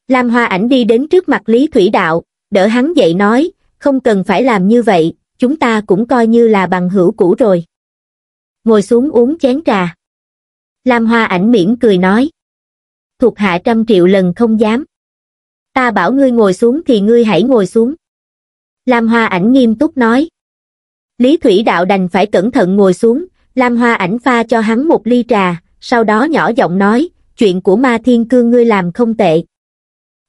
lam hoa ảnh đi đến trước mặt lý thủy đạo đỡ hắn dậy nói không cần phải làm như vậy chúng ta cũng coi như là bằng hữu cũ rồi. Ngồi xuống uống chén trà. Lam Hoa ảnh miễn cười nói. Thuộc hạ trăm triệu lần không dám. Ta bảo ngươi ngồi xuống thì ngươi hãy ngồi xuống. Lam Hoa ảnh nghiêm túc nói. Lý Thủy Đạo đành phải cẩn thận ngồi xuống, Lam Hoa ảnh pha cho hắn một ly trà, sau đó nhỏ giọng nói, chuyện của ma thiên cương ngươi làm không tệ.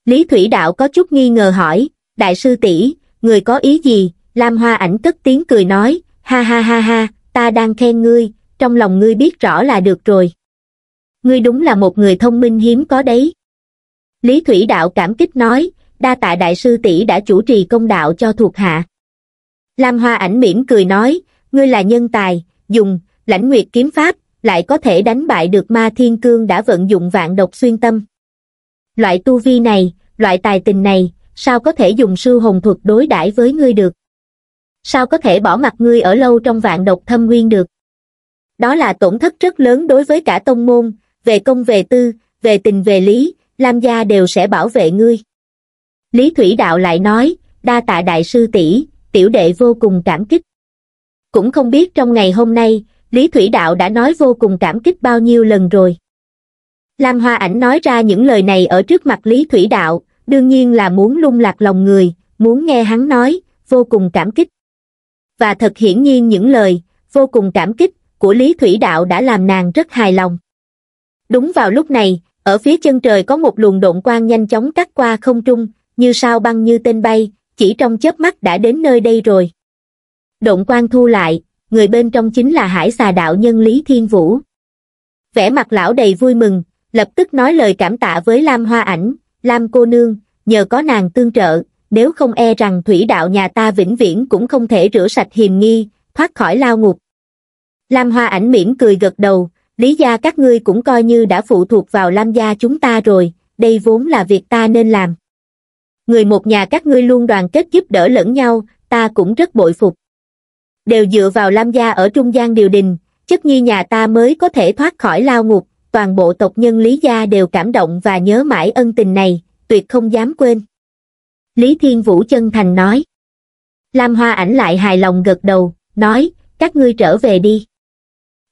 Lý Thủy Đạo có chút nghi ngờ hỏi, đại sư tỷ người có ý gì, lam hoa ảnh cất tiếng cười nói ha ha ha ha ta đang khen ngươi trong lòng ngươi biết rõ là được rồi ngươi đúng là một người thông minh hiếm có đấy lý thủy đạo cảm kích nói đa tạ đại sư tỷ đã chủ trì công đạo cho thuộc hạ lam hoa ảnh mỉm cười nói ngươi là nhân tài dùng lãnh nguyệt kiếm pháp lại có thể đánh bại được ma thiên cương đã vận dụng vạn độc xuyên tâm loại tu vi này loại tài tình này sao có thể dùng sư hồn thuật đối đãi với ngươi được sao có thể bỏ mặt ngươi ở lâu trong vạn độc thâm nguyên được. Đó là tổn thất rất lớn đối với cả tông môn, về công về tư, về tình về lý, Lam gia đều sẽ bảo vệ ngươi. Lý Thủy Đạo lại nói, đa tạ đại sư tỷ, tiểu đệ vô cùng cảm kích. Cũng không biết trong ngày hôm nay, Lý Thủy Đạo đã nói vô cùng cảm kích bao nhiêu lần rồi. Lam Hoa Ảnh nói ra những lời này ở trước mặt Lý Thủy Đạo, đương nhiên là muốn lung lạc lòng người, muốn nghe hắn nói, vô cùng cảm kích và thật hiển nhiên những lời, vô cùng cảm kích, của Lý Thủy Đạo đã làm nàng rất hài lòng. Đúng vào lúc này, ở phía chân trời có một luồng độn quang nhanh chóng cắt qua không trung, như sao băng như tên bay, chỉ trong chớp mắt đã đến nơi đây rồi. Độn quang thu lại, người bên trong chính là hải xà đạo nhân Lý Thiên Vũ. Vẻ mặt lão đầy vui mừng, lập tức nói lời cảm tạ với Lam Hoa Ảnh, Lam cô nương, nhờ có nàng tương trợ, nếu không e rằng thủy đạo nhà ta vĩnh viễn cũng không thể rửa sạch hiềm nghi, thoát khỏi lao ngục. Lam Hoa ảnh mỉm cười gật đầu, lý gia các ngươi cũng coi như đã phụ thuộc vào Lam gia chúng ta rồi, đây vốn là việc ta nên làm. Người một nhà các ngươi luôn đoàn kết giúp đỡ lẫn nhau, ta cũng rất bội phục. Đều dựa vào Lam gia ở trung gian điều đình, chất nhi nhà ta mới có thể thoát khỏi lao ngục, toàn bộ tộc nhân lý gia đều cảm động và nhớ mãi ân tình này, tuyệt không dám quên. Lý Thiên Vũ chân thành nói. Lam Hoa ảnh lại hài lòng gật đầu, nói, các ngươi trở về đi.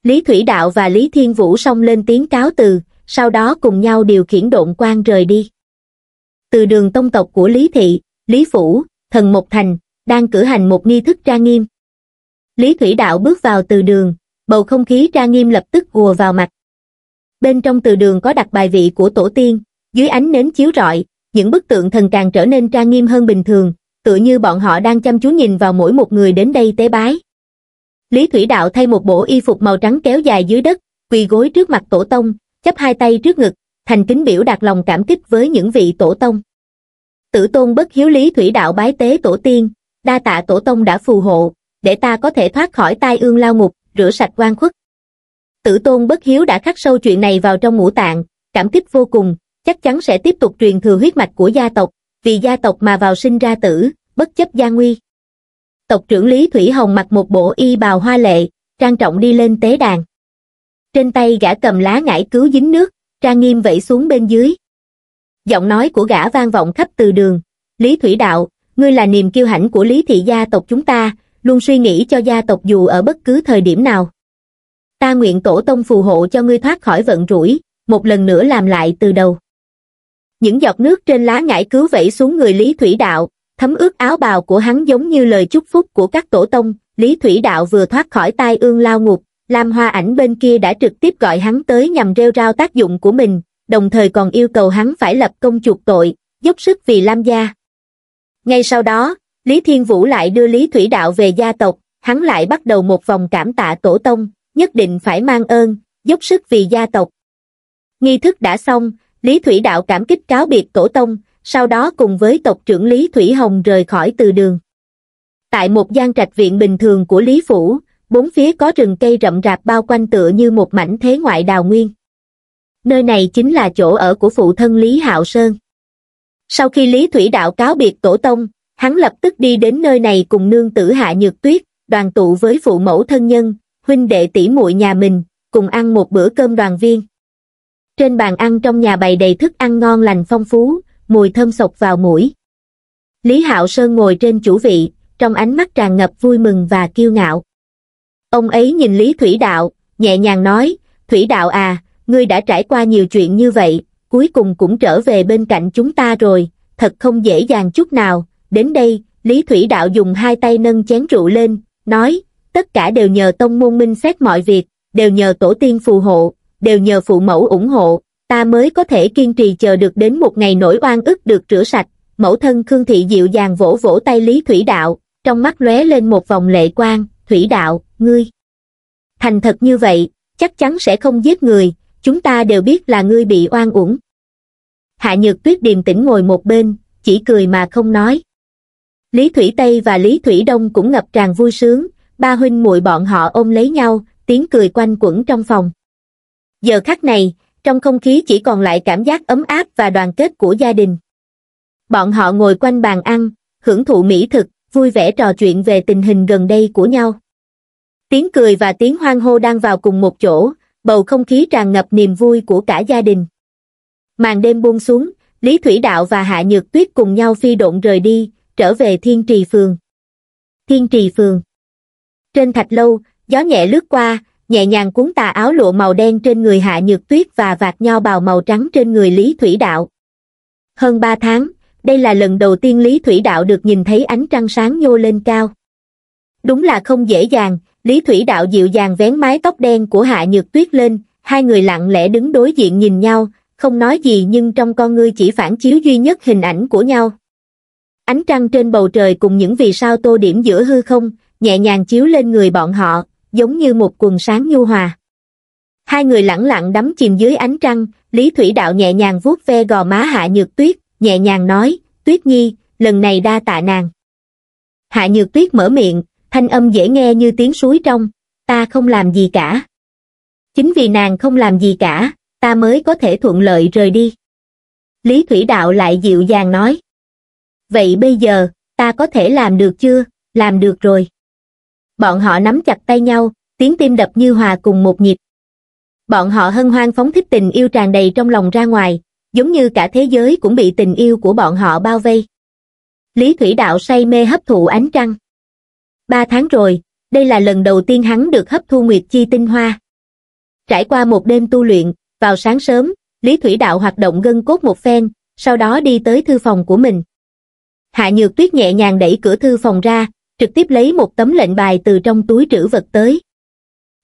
Lý Thủy Đạo và Lý Thiên Vũ song lên tiếng cáo từ, sau đó cùng nhau điều khiển độn quan rời đi. Từ đường tông tộc của Lý Thị, Lý Phủ, Thần Mộc Thành, đang cử hành một nghi thức tra nghiêm. Lý Thủy Đạo bước vào từ đường, bầu không khí tra nghiêm lập tức gùa vào mặt. Bên trong từ đường có đặt bài vị của tổ tiên, dưới ánh nến chiếu rọi, những bức tượng thần càng trở nên trang nghiêm hơn bình thường, tựa như bọn họ đang chăm chú nhìn vào mỗi một người đến đây tế bái. Lý Thủy Đạo thay một bộ y phục màu trắng kéo dài dưới đất, quỳ gối trước mặt tổ tông, chắp hai tay trước ngực, thành kính biểu đạt lòng cảm kích với những vị tổ tông. Tử tôn bất hiếu Lý Thủy Đạo bái tế tổ tiên, đa tạ tổ tông đã phù hộ, để ta có thể thoát khỏi tai ương lao ngục, rửa sạch quan khuất. Tử tôn bất hiếu đã khắc sâu chuyện này vào trong ngũ tạng, cảm kích vô cùng, chắc chắn sẽ tiếp tục truyền thừa huyết mạch của gia tộc, vì gia tộc mà vào sinh ra tử, bất chấp gia nguy. Tộc trưởng Lý Thủy Hồng mặc một bộ y bào hoa lệ, trang trọng đi lên tế đàn. Trên tay gã cầm lá ngải cứu dính nước, trang nghiêm vẫy xuống bên dưới. Giọng nói của gã vang vọng khắp từ đường. Lý Thủy Đạo, ngươi là niềm kiêu hãnh của Lý Thị gia tộc chúng ta, luôn suy nghĩ cho gia tộc dù ở bất cứ thời điểm nào. Ta nguyện tổ tông phù hộ cho ngươi thoát khỏi vận rủi, một lần nữa làm lại từ đầu những giọt nước trên lá ngải cứu vẫy xuống người Lý Thủy Đạo, thấm ướt áo bào của hắn giống như lời chúc phúc của các tổ tông, Lý Thủy Đạo vừa thoát khỏi tai ương lao ngục, Lam Hoa ảnh bên kia đã trực tiếp gọi hắn tới nhằm rêu rao tác dụng của mình, đồng thời còn yêu cầu hắn phải lập công chuộc tội, giúp sức vì Lam gia. Ngay sau đó, Lý Thiên Vũ lại đưa Lý Thủy Đạo về gia tộc, hắn lại bắt đầu một vòng cảm tạ tổ tông, nhất định phải mang ơn, giúp sức vì gia tộc. Nghi thức đã xong, Lý Thủy Đạo cảm kích cáo biệt tổ tông, sau đó cùng với tộc trưởng Lý Thủy Hồng rời khỏi từ đường. Tại một gian trạch viện bình thường của Lý Phủ, bốn phía có rừng cây rậm rạp bao quanh tựa như một mảnh thế ngoại đào nguyên. Nơi này chính là chỗ ở của phụ thân Lý Hạo Sơn. Sau khi Lý Thủy Đạo cáo biệt tổ tông, hắn lập tức đi đến nơi này cùng nương tử Hạ Nhược Tuyết, đoàn tụ với phụ mẫu thân nhân, huynh đệ tỷ muội nhà mình, cùng ăn một bữa cơm đoàn viên trên bàn ăn trong nhà bày đầy thức ăn ngon lành phong phú mùi thơm sộc vào mũi lý hạo sơn ngồi trên chủ vị trong ánh mắt tràn ngập vui mừng và kiêu ngạo ông ấy nhìn lý thủy đạo nhẹ nhàng nói thủy đạo à ngươi đã trải qua nhiều chuyện như vậy cuối cùng cũng trở về bên cạnh chúng ta rồi thật không dễ dàng chút nào đến đây lý thủy đạo dùng hai tay nâng chén rượu lên nói tất cả đều nhờ tông môn minh xét mọi việc đều nhờ tổ tiên phù hộ đều nhờ phụ mẫu ủng hộ, ta mới có thể kiên trì chờ được đến một ngày nỗi oan ức được rửa sạch. Mẫu thân Khương Thị dịu dàng vỗ vỗ tay Lý Thủy Đạo, trong mắt lóe lên một vòng lệ quang, Thủy Đạo, ngươi. Thành thật như vậy, chắc chắn sẽ không giết người, chúng ta đều biết là ngươi bị oan uổng. Hạ Nhược Tuyết điềm tĩnh ngồi một bên, chỉ cười mà không nói. Lý Thủy Tây và Lý Thủy Đông cũng ngập tràn vui sướng, ba huynh muội bọn họ ôm lấy nhau, tiếng cười quanh quẩn trong phòng giờ khắc này trong không khí chỉ còn lại cảm giác ấm áp và đoàn kết của gia đình bọn họ ngồi quanh bàn ăn hưởng thụ mỹ thực vui vẻ trò chuyện về tình hình gần đây của nhau tiếng cười và tiếng hoan hô đang vào cùng một chỗ bầu không khí tràn ngập niềm vui của cả gia đình màn đêm buông xuống lý thủy đạo và hạ nhược tuyết cùng nhau phi độn rời đi trở về thiên trì phường thiên trì phường trên thạch lâu gió nhẹ lướt qua nhẹ nhàng cuốn tà áo lụa màu đen trên người hạ nhược tuyết và vạt nho bào màu trắng trên người Lý Thủy Đạo. Hơn ba tháng, đây là lần đầu tiên Lý Thủy Đạo được nhìn thấy ánh trăng sáng nhô lên cao. Đúng là không dễ dàng, Lý Thủy Đạo dịu dàng vén mái tóc đen của Hạ Nhược Tuyết lên, hai người lặng lẽ đứng đối diện nhìn nhau, không nói gì nhưng trong con ngươi chỉ phản chiếu duy nhất hình ảnh của nhau. Ánh trăng trên bầu trời cùng những vì sao tô điểm giữa hư không, nhẹ nhàng chiếu lên người bọn họ, giống như một quần sáng nhu hòa. Hai người lẳng lặng đắm chìm dưới ánh trăng, Lý Thủy Đạo nhẹ nhàng vuốt ve gò má Hạ Nhược Tuyết, nhẹ nhàng nói, Tuyết Nhi, lần này đa tạ nàng. Hạ Nhược Tuyết mở miệng, thanh âm dễ nghe như tiếng suối trong, ta không làm gì cả. Chính vì nàng không làm gì cả, ta mới có thể thuận lợi rời đi. Lý Thủy Đạo lại dịu dàng nói. Vậy bây giờ, ta có thể làm được chưa? Làm được rồi bọn họ nắm chặt tay nhau tiếng tim đập như hòa cùng một nhịp bọn họ hân hoan phóng thích tình yêu tràn đầy trong lòng ra ngoài giống như cả thế giới cũng bị tình yêu của bọn họ bao vây lý thủy đạo say mê hấp thụ ánh trăng ba tháng rồi đây là lần đầu tiên hắn được hấp thu nguyệt chi tinh hoa trải qua một đêm tu luyện vào sáng sớm lý thủy đạo hoạt động gân cốt một phen sau đó đi tới thư phòng của mình hạ nhược tuyết nhẹ nhàng đẩy cửa thư phòng ra trực tiếp lấy một tấm lệnh bài từ trong túi trữ vật tới.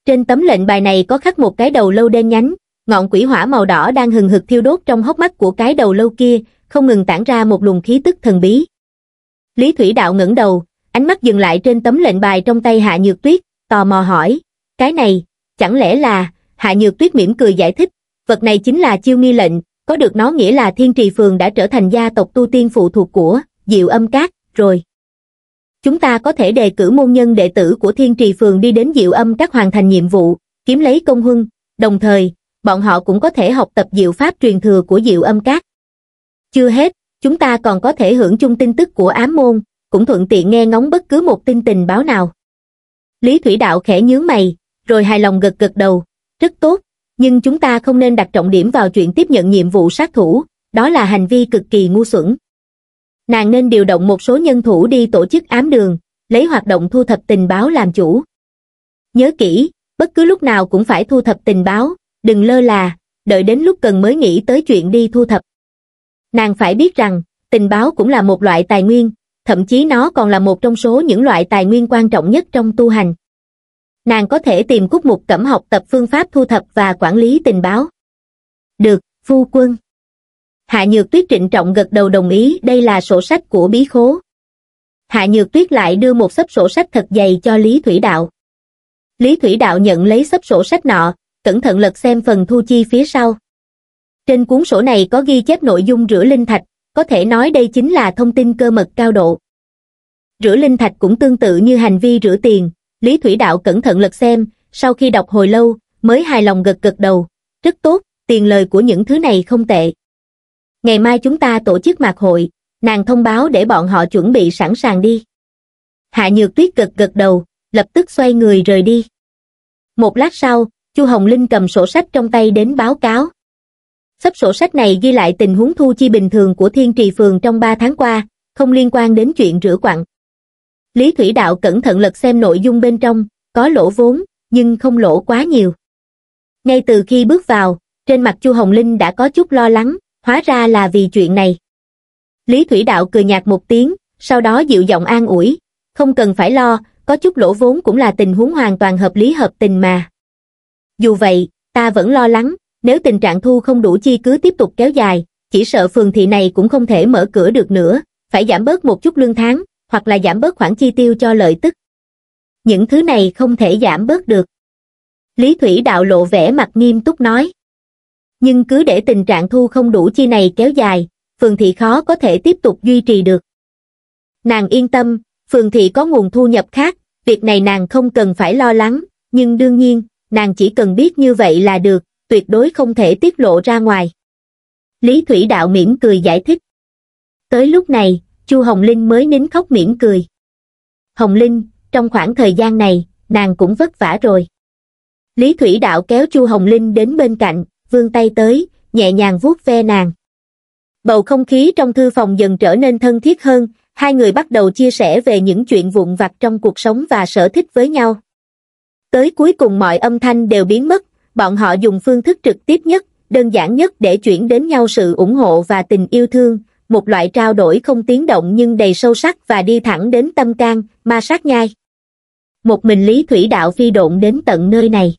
Trên tấm lệnh bài này có khắc một cái đầu lâu đen nhánh, ngọn quỷ hỏa màu đỏ đang hừng hực thiêu đốt trong hốc mắt của cái đầu lâu kia, không ngừng tản ra một luồng khí tức thần bí. Lý Thủy Đạo ngẩng đầu, ánh mắt dừng lại trên tấm lệnh bài trong tay Hạ Nhược Tuyết, tò mò hỏi, cái này, chẳng lẽ là, Hạ Nhược Tuyết mỉm cười giải thích, vật này chính là chiêu nghi lệnh, có được nó nghĩa là thiên trì phường đã trở thành gia tộc tu tiên phụ thuộc của, diệu âm cát, rồi chúng ta có thể đề cử môn nhân đệ tử của thiên trì phường đi đến diệu âm các hoàn thành nhiệm vụ, kiếm lấy công huân, đồng thời, bọn họ cũng có thể học tập diệu pháp truyền thừa của diệu âm các. Chưa hết, chúng ta còn có thể hưởng chung tin tức của ám môn, cũng thuận tiện nghe ngóng bất cứ một tin tình báo nào. Lý Thủy Đạo khẽ nhướng mày, rồi hài lòng gật gật đầu, rất tốt, nhưng chúng ta không nên đặt trọng điểm vào chuyện tiếp nhận nhiệm vụ sát thủ, đó là hành vi cực kỳ ngu xuẩn nàng nên điều động một số nhân thủ đi tổ chức ám đường, lấy hoạt động thu thập tình báo làm chủ. Nhớ kỹ, bất cứ lúc nào cũng phải thu thập tình báo, đừng lơ là, đợi đến lúc cần mới nghĩ tới chuyện đi thu thập. Nàng phải biết rằng, tình báo cũng là một loại tài nguyên, thậm chí nó còn là một trong số những loại tài nguyên quan trọng nhất trong tu hành. Nàng có thể tìm Cúc Mục Cẩm học tập phương pháp thu thập và quản lý tình báo. Được, phu quân. Hạ Nhược Tuyết trịnh trọng gật đầu đồng ý đây là sổ sách của bí khố. Hạ Nhược Tuyết lại đưa một sấp sổ sách thật dày cho Lý Thủy Đạo. Lý Thủy Đạo nhận lấy sấp sổ sách nọ, cẩn thận lật xem phần thu chi phía sau. Trên cuốn sổ này có ghi chép nội dung rửa linh thạch, có thể nói đây chính là thông tin cơ mật cao độ. Rửa linh thạch cũng tương tự như hành vi rửa tiền, Lý Thủy Đạo cẩn thận lật xem, sau khi đọc hồi lâu, mới hài lòng gật gật đầu, rất tốt, tiền lời của những thứ này không tệ ngày mai chúng ta tổ chức mạc hội, nàng thông báo để bọn họ chuẩn bị sẵn sàng đi. Hạ Nhược Tuyết gật gật đầu, lập tức xoay người rời đi. Một lát sau, Chu Hồng Linh cầm sổ sách trong tay đến báo cáo. Sắp sổ sách này ghi lại tình huống thu chi bình thường của Thiên Trì Phường trong 3 tháng qua, không liên quan đến chuyện rửa quặng. Lý Thủy Đạo cẩn thận lật xem nội dung bên trong, có lỗ vốn, nhưng không lỗ quá nhiều. Ngay từ khi bước vào, trên mặt Chu Hồng Linh đã có chút lo lắng, hóa ra là vì chuyện này. Lý Thủy Đạo cười nhạt một tiếng, sau đó dịu giọng an ủi, không cần phải lo, có chút lỗ vốn cũng là tình huống hoàn toàn hợp lý hợp tình mà. Dù vậy, ta vẫn lo lắng, nếu tình trạng thu không đủ chi cứ tiếp tục kéo dài, chỉ sợ phường thị này cũng không thể mở cửa được nữa, phải giảm bớt một chút lương tháng, hoặc là giảm bớt khoản chi tiêu cho lợi tức. Những thứ này không thể giảm bớt được. Lý Thủy Đạo lộ vẻ mặt nghiêm túc nói nhưng cứ để tình trạng thu không đủ chi này kéo dài, phường thị khó có thể tiếp tục duy trì được. Nàng yên tâm, phường thị có nguồn thu nhập khác, việc này nàng không cần phải lo lắng, nhưng đương nhiên, nàng chỉ cần biết như vậy là được, tuyệt đối không thể tiết lộ ra ngoài. Lý Thủy Đạo mỉm cười giải thích. Tới lúc này, Chu Hồng Linh mới nín khóc mỉm cười. Hồng Linh, trong khoảng thời gian này, nàng cũng vất vả rồi. Lý Thủy Đạo kéo Chu Hồng Linh đến bên cạnh, vươn tay tới nhẹ nhàng vuốt ve nàng bầu không khí trong thư phòng dần trở nên thân thiết hơn hai người bắt đầu chia sẻ về những chuyện vụn vặt trong cuộc sống và sở thích với nhau tới cuối cùng mọi âm thanh đều biến mất bọn họ dùng phương thức trực tiếp nhất đơn giản nhất để chuyển đến nhau sự ủng hộ và tình yêu thương một loại trao đổi không tiếng động nhưng đầy sâu sắc và đi thẳng đến tâm can ma sát nhai một mình lý thủy đạo phi độn đến tận nơi này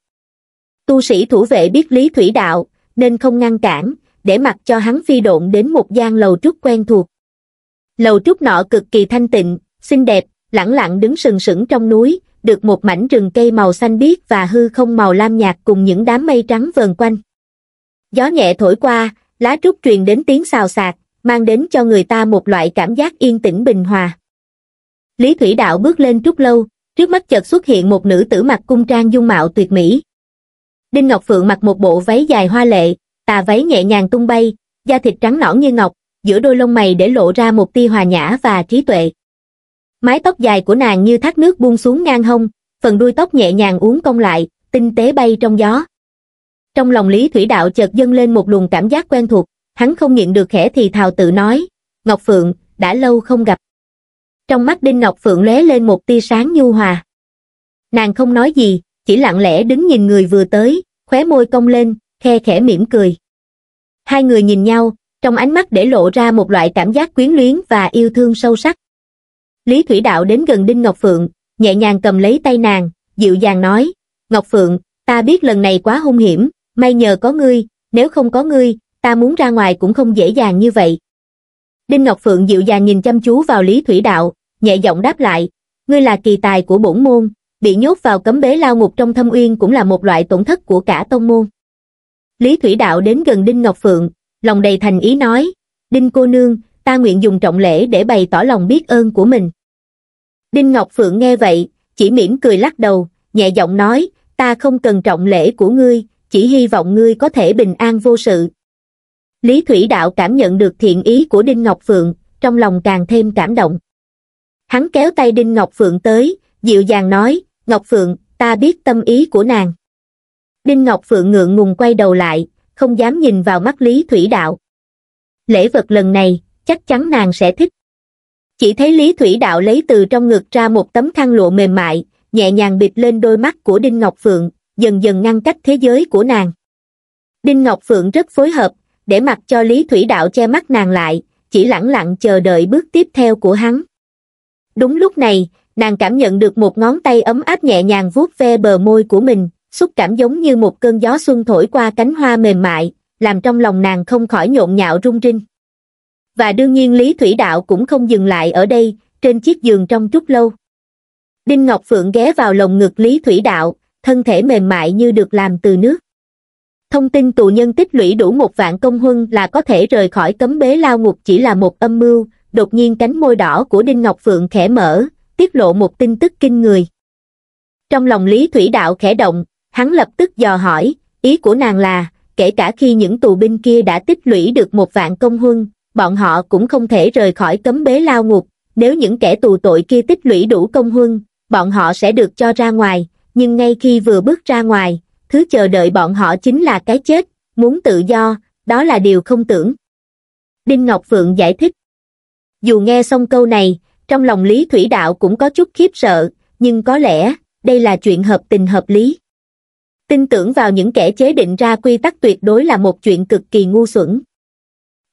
Tu sĩ thủ vệ biết lý thủy đạo, nên không ngăn cản, để mặc cho hắn phi độn đến một gian lầu trúc quen thuộc. Lầu trúc nọ cực kỳ thanh tịnh, xinh đẹp, lẳng lặng đứng sừng sững trong núi, được một mảnh rừng cây màu xanh biếc và hư không màu lam nhạt cùng những đám mây trắng vờn quanh. Gió nhẹ thổi qua, lá trúc truyền đến tiếng xào xạc, mang đến cho người ta một loại cảm giác yên tĩnh bình hòa. Lý Thủy Đạo bước lên trúc lâu, trước mắt chợt xuất hiện một nữ tử mặc cung trang dung mạo tuyệt mỹ, Đinh Ngọc Phượng mặc một bộ váy dài hoa lệ, tà váy nhẹ nhàng tung bay, da thịt trắng nõn như ngọc, giữa đôi lông mày để lộ ra một tia hòa nhã và trí tuệ. Mái tóc dài của nàng như thác nước buông xuống ngang hông, phần đuôi tóc nhẹ nhàng uốn cong lại, tinh tế bay trong gió. Trong lòng Lý Thủy Đạo chợt dâng lên một luồng cảm giác quen thuộc, hắn không nhịn được khẽ thì thào tự nói, Ngọc Phượng, đã lâu không gặp. Trong mắt Đinh Ngọc Phượng lóe lên một tia sáng nhu hòa. Nàng không nói gì, chỉ lặng lẽ đứng nhìn người vừa tới, khóe môi cong lên, khe khẽ mỉm cười. Hai người nhìn nhau, trong ánh mắt để lộ ra một loại cảm giác quyến luyến và yêu thương sâu sắc. Lý Thủy Đạo đến gần Đinh Ngọc Phượng, nhẹ nhàng cầm lấy tay nàng, dịu dàng nói, Ngọc Phượng, ta biết lần này quá hung hiểm, may nhờ có ngươi, nếu không có ngươi, ta muốn ra ngoài cũng không dễ dàng như vậy. Đinh Ngọc Phượng dịu dàng nhìn chăm chú vào Lý Thủy Đạo, nhẹ giọng đáp lại, ngươi là kỳ tài của bổn môn, bị nhốt vào cấm bế lao ngục trong thâm uyên cũng là một loại tổn thất của cả tông môn. Lý Thủy Đạo đến gần Đinh Ngọc Phượng, lòng đầy thành ý nói, Đinh cô nương, ta nguyện dùng trọng lễ để bày tỏ lòng biết ơn của mình. Đinh Ngọc Phượng nghe vậy, chỉ mỉm cười lắc đầu, nhẹ giọng nói, ta không cần trọng lễ của ngươi, chỉ hy vọng ngươi có thể bình an vô sự. Lý Thủy Đạo cảm nhận được thiện ý của Đinh Ngọc Phượng, trong lòng càng thêm cảm động. Hắn kéo tay Đinh Ngọc Phượng tới, dịu dàng nói, ngọc phượng ta biết tâm ý của nàng đinh ngọc phượng ngượng ngùng quay đầu lại không dám nhìn vào mắt lý thủy đạo lễ vật lần này chắc chắn nàng sẽ thích chỉ thấy lý thủy đạo lấy từ trong ngực ra một tấm khăn lụa mềm mại nhẹ nhàng bịt lên đôi mắt của đinh ngọc phượng dần dần ngăn cách thế giới của nàng đinh ngọc phượng rất phối hợp để mặc cho lý thủy đạo che mắt nàng lại chỉ lẳng lặng chờ đợi bước tiếp theo của hắn đúng lúc này nàng cảm nhận được một ngón tay ấm áp nhẹ nhàng vuốt ve bờ môi của mình xúc cảm giống như một cơn gió xuân thổi qua cánh hoa mềm mại làm trong lòng nàng không khỏi nhộn nhạo rung rinh và đương nhiên lý thủy đạo cũng không dừng lại ở đây trên chiếc giường trong chút lâu đinh ngọc phượng ghé vào lồng ngực lý thủy đạo thân thể mềm mại như được làm từ nước thông tin tù nhân tích lũy đủ một vạn công huân là có thể rời khỏi cấm bế lao ngục chỉ là một âm mưu đột nhiên cánh môi đỏ của đinh ngọc phượng khẽ mở tiết lộ một tin tức kinh người. Trong lòng Lý Thủy Đạo khẽ động, hắn lập tức dò hỏi, ý của nàng là, kể cả khi những tù binh kia đã tích lũy được một vạn công huân, bọn họ cũng không thể rời khỏi cấm bế lao ngục, nếu những kẻ tù tội kia tích lũy đủ công huân, bọn họ sẽ được cho ra ngoài, nhưng ngay khi vừa bước ra ngoài, thứ chờ đợi bọn họ chính là cái chết, muốn tự do, đó là điều không tưởng. Đinh Ngọc Phượng giải thích. Dù nghe xong câu này, trong lòng lý thủy đạo cũng có chút khiếp sợ nhưng có lẽ đây là chuyện hợp tình hợp lý tin tưởng vào những kẻ chế định ra quy tắc tuyệt đối là một chuyện cực kỳ ngu xuẩn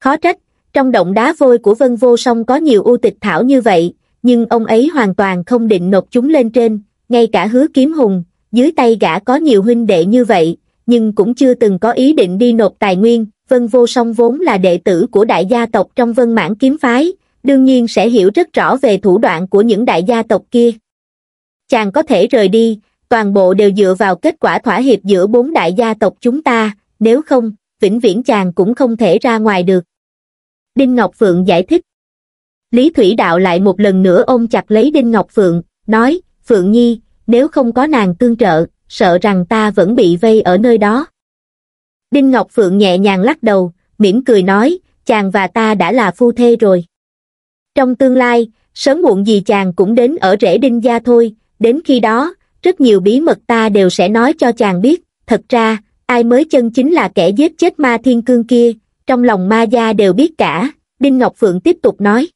khó trách trong động đá vôi của vân vô song có nhiều ưu tịch thảo như vậy nhưng ông ấy hoàn toàn không định nộp chúng lên trên ngay cả hứa kiếm hùng dưới tay gã có nhiều huynh đệ như vậy nhưng cũng chưa từng có ý định đi nộp tài nguyên vân vô song vốn là đệ tử của đại gia tộc trong vân mãn kiếm phái đương nhiên sẽ hiểu rất rõ về thủ đoạn của những đại gia tộc kia chàng có thể rời đi toàn bộ đều dựa vào kết quả thỏa hiệp giữa bốn đại gia tộc chúng ta nếu không vĩnh viễn chàng cũng không thể ra ngoài được đinh ngọc phượng giải thích lý thủy đạo lại một lần nữa ôm chặt lấy đinh ngọc phượng nói phượng nhi nếu không có nàng tương trợ sợ rằng ta vẫn bị vây ở nơi đó đinh ngọc phượng nhẹ nhàng lắc đầu mỉm cười nói chàng và ta đã là phu thê rồi trong tương lai, sớm muộn gì chàng cũng đến ở rễ đinh gia thôi, đến khi đó, rất nhiều bí mật ta đều sẽ nói cho chàng biết, thật ra, ai mới chân chính là kẻ giết chết ma thiên cương kia, trong lòng ma gia đều biết cả, Đinh Ngọc Phượng tiếp tục nói.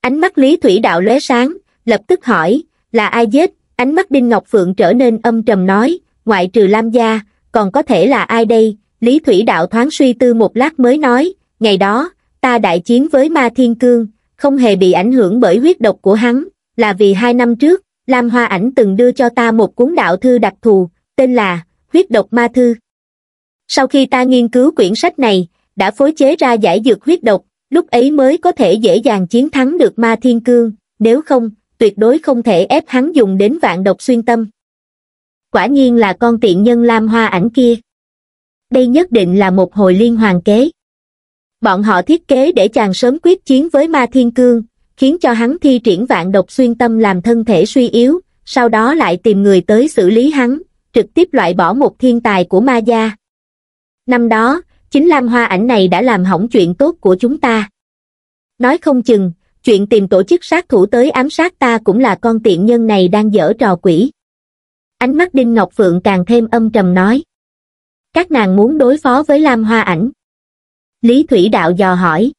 Ánh mắt Lý Thủy Đạo lóe sáng, lập tức hỏi, là ai giết, ánh mắt Đinh Ngọc Phượng trở nên âm trầm nói, ngoại trừ Lam Gia, còn có thể là ai đây, Lý Thủy Đạo thoáng suy tư một lát mới nói, ngày đó, ta đại chiến với ma thiên cương, không hề bị ảnh hưởng bởi huyết độc của hắn là vì hai năm trước lam hoa ảnh từng đưa cho ta một cuốn đạo thư đặc thù tên là huyết độc ma thư sau khi ta nghiên cứu quyển sách này đã phối chế ra giải dược huyết độc lúc ấy mới có thể dễ dàng chiến thắng được ma thiên cương nếu không tuyệt đối không thể ép hắn dùng đến vạn độc xuyên tâm quả nhiên là con tiện nhân lam hoa ảnh kia đây nhất định là một hồi liên hoàn kế bọn họ thiết kế để chàng sớm quyết chiến với ma thiên cương khiến cho hắn thi triển vạn độc xuyên tâm làm thân thể suy yếu sau đó lại tìm người tới xử lý hắn trực tiếp loại bỏ một thiên tài của ma gia năm đó chính lam hoa ảnh này đã làm hỏng chuyện tốt của chúng ta nói không chừng chuyện tìm tổ chức sát thủ tới ám sát ta cũng là con tiện nhân này đang dở trò quỷ ánh mắt đinh ngọc phượng càng thêm âm trầm nói các nàng muốn đối phó với lam hoa ảnh Lý Thủy Đạo dò hỏi.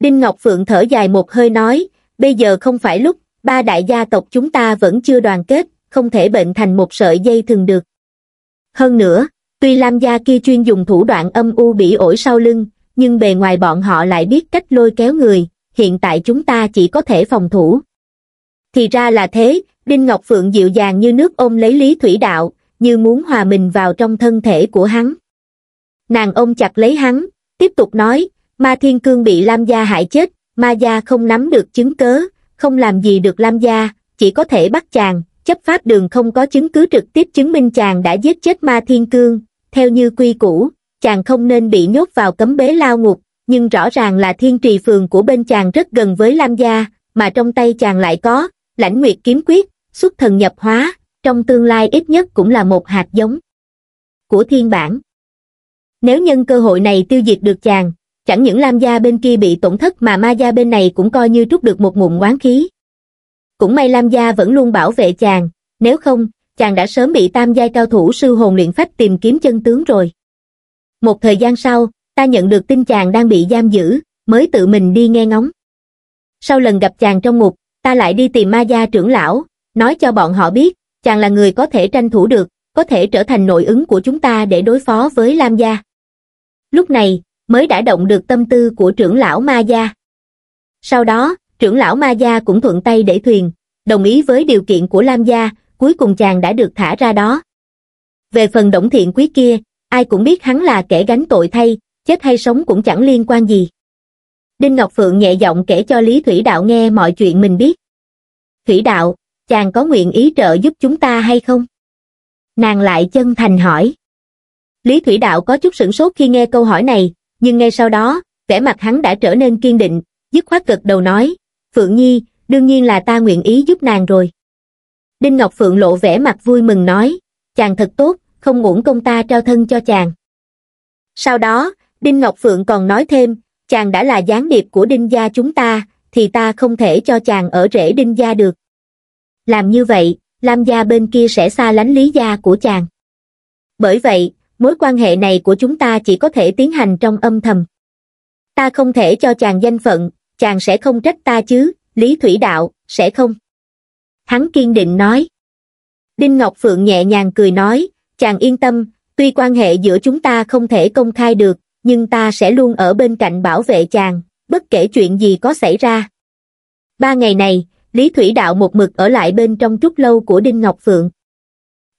Đinh Ngọc Phượng thở dài một hơi nói, bây giờ không phải lúc, ba đại gia tộc chúng ta vẫn chưa đoàn kết, không thể bệnh thành một sợi dây thường được. Hơn nữa, tuy Lam gia kia chuyên dùng thủ đoạn âm u bị ổi sau lưng, nhưng bề ngoài bọn họ lại biết cách lôi kéo người, hiện tại chúng ta chỉ có thể phòng thủ. Thì ra là thế, Đinh Ngọc Phượng dịu dàng như nước ôm lấy Lý Thủy Đạo, như muốn hòa mình vào trong thân thể của hắn. Nàng ôm chặt lấy hắn, tiếp tục nói ma thiên cương bị lam gia hại chết ma gia không nắm được chứng cớ không làm gì được lam gia chỉ có thể bắt chàng chấp pháp đường không có chứng cứ trực tiếp chứng minh chàng đã giết chết ma thiên cương theo như quy củ chàng không nên bị nhốt vào cấm bế lao ngục nhưng rõ ràng là thiên trì phường của bên chàng rất gần với lam gia mà trong tay chàng lại có lãnh nguyệt kiếm quyết xuất thần nhập hóa trong tương lai ít nhất cũng là một hạt giống của thiên bản nếu nhân cơ hội này tiêu diệt được chàng, chẳng những Lam gia bên kia bị tổn thất mà Ma gia bên này cũng coi như trút được một nguồn quán khí. Cũng may Lam gia vẫn luôn bảo vệ chàng, nếu không, chàng đã sớm bị tam giai cao thủ sư hồn luyện phách tìm kiếm chân tướng rồi. Một thời gian sau, ta nhận được tin chàng đang bị giam giữ, mới tự mình đi nghe ngóng. Sau lần gặp chàng trong ngục, ta lại đi tìm ma gia trưởng lão, nói cho bọn họ biết, chàng là người có thể tranh thủ được, có thể trở thành nội ứng của chúng ta để đối phó với Lam gia lúc này mới đã động được tâm tư của trưởng lão ma gia. Sau đó, trưởng lão ma gia cũng thuận tay để thuyền, đồng ý với điều kiện của Lam gia, cuối cùng chàng đã được thả ra đó. Về phần động thiện quý kia, ai cũng biết hắn là kẻ gánh tội thay, chết hay sống cũng chẳng liên quan gì. Đinh Ngọc Phượng nhẹ giọng kể cho Lý Thủy Đạo nghe mọi chuyện mình biết. Thủy Đạo, chàng có nguyện ý trợ giúp chúng ta hay không? Nàng lại chân thành hỏi. Lý Thủy Đạo có chút sửng sốt khi nghe câu hỏi này, nhưng ngay sau đó, vẻ mặt hắn đã trở nên kiên định, dứt khoát cực đầu nói, Phượng Nhi, đương nhiên là ta nguyện ý giúp nàng rồi. Đinh Ngọc Phượng lộ vẻ mặt vui mừng nói, chàng thật tốt, không ngủng công ta trao thân cho chàng. Sau đó, Đinh Ngọc Phượng còn nói thêm, chàng đã là gián điệp của Đinh gia chúng ta, thì ta không thể cho chàng ở rễ Đinh gia được. Làm như vậy, Lam gia bên kia sẽ xa lánh lý gia của chàng. Bởi vậy, mối quan hệ này của chúng ta chỉ có thể tiến hành trong âm thầm. Ta không thể cho chàng danh phận, chàng sẽ không trách ta chứ, Lý Thủy Đạo, sẽ không. Hắn kiên định nói. Đinh Ngọc Phượng nhẹ nhàng cười nói, chàng yên tâm, tuy quan hệ giữa chúng ta không thể công khai được, nhưng ta sẽ luôn ở bên cạnh bảo vệ chàng, bất kể chuyện gì có xảy ra. Ba ngày này, Lý Thủy Đạo một mực ở lại bên trong trúc lâu của Đinh Ngọc Phượng.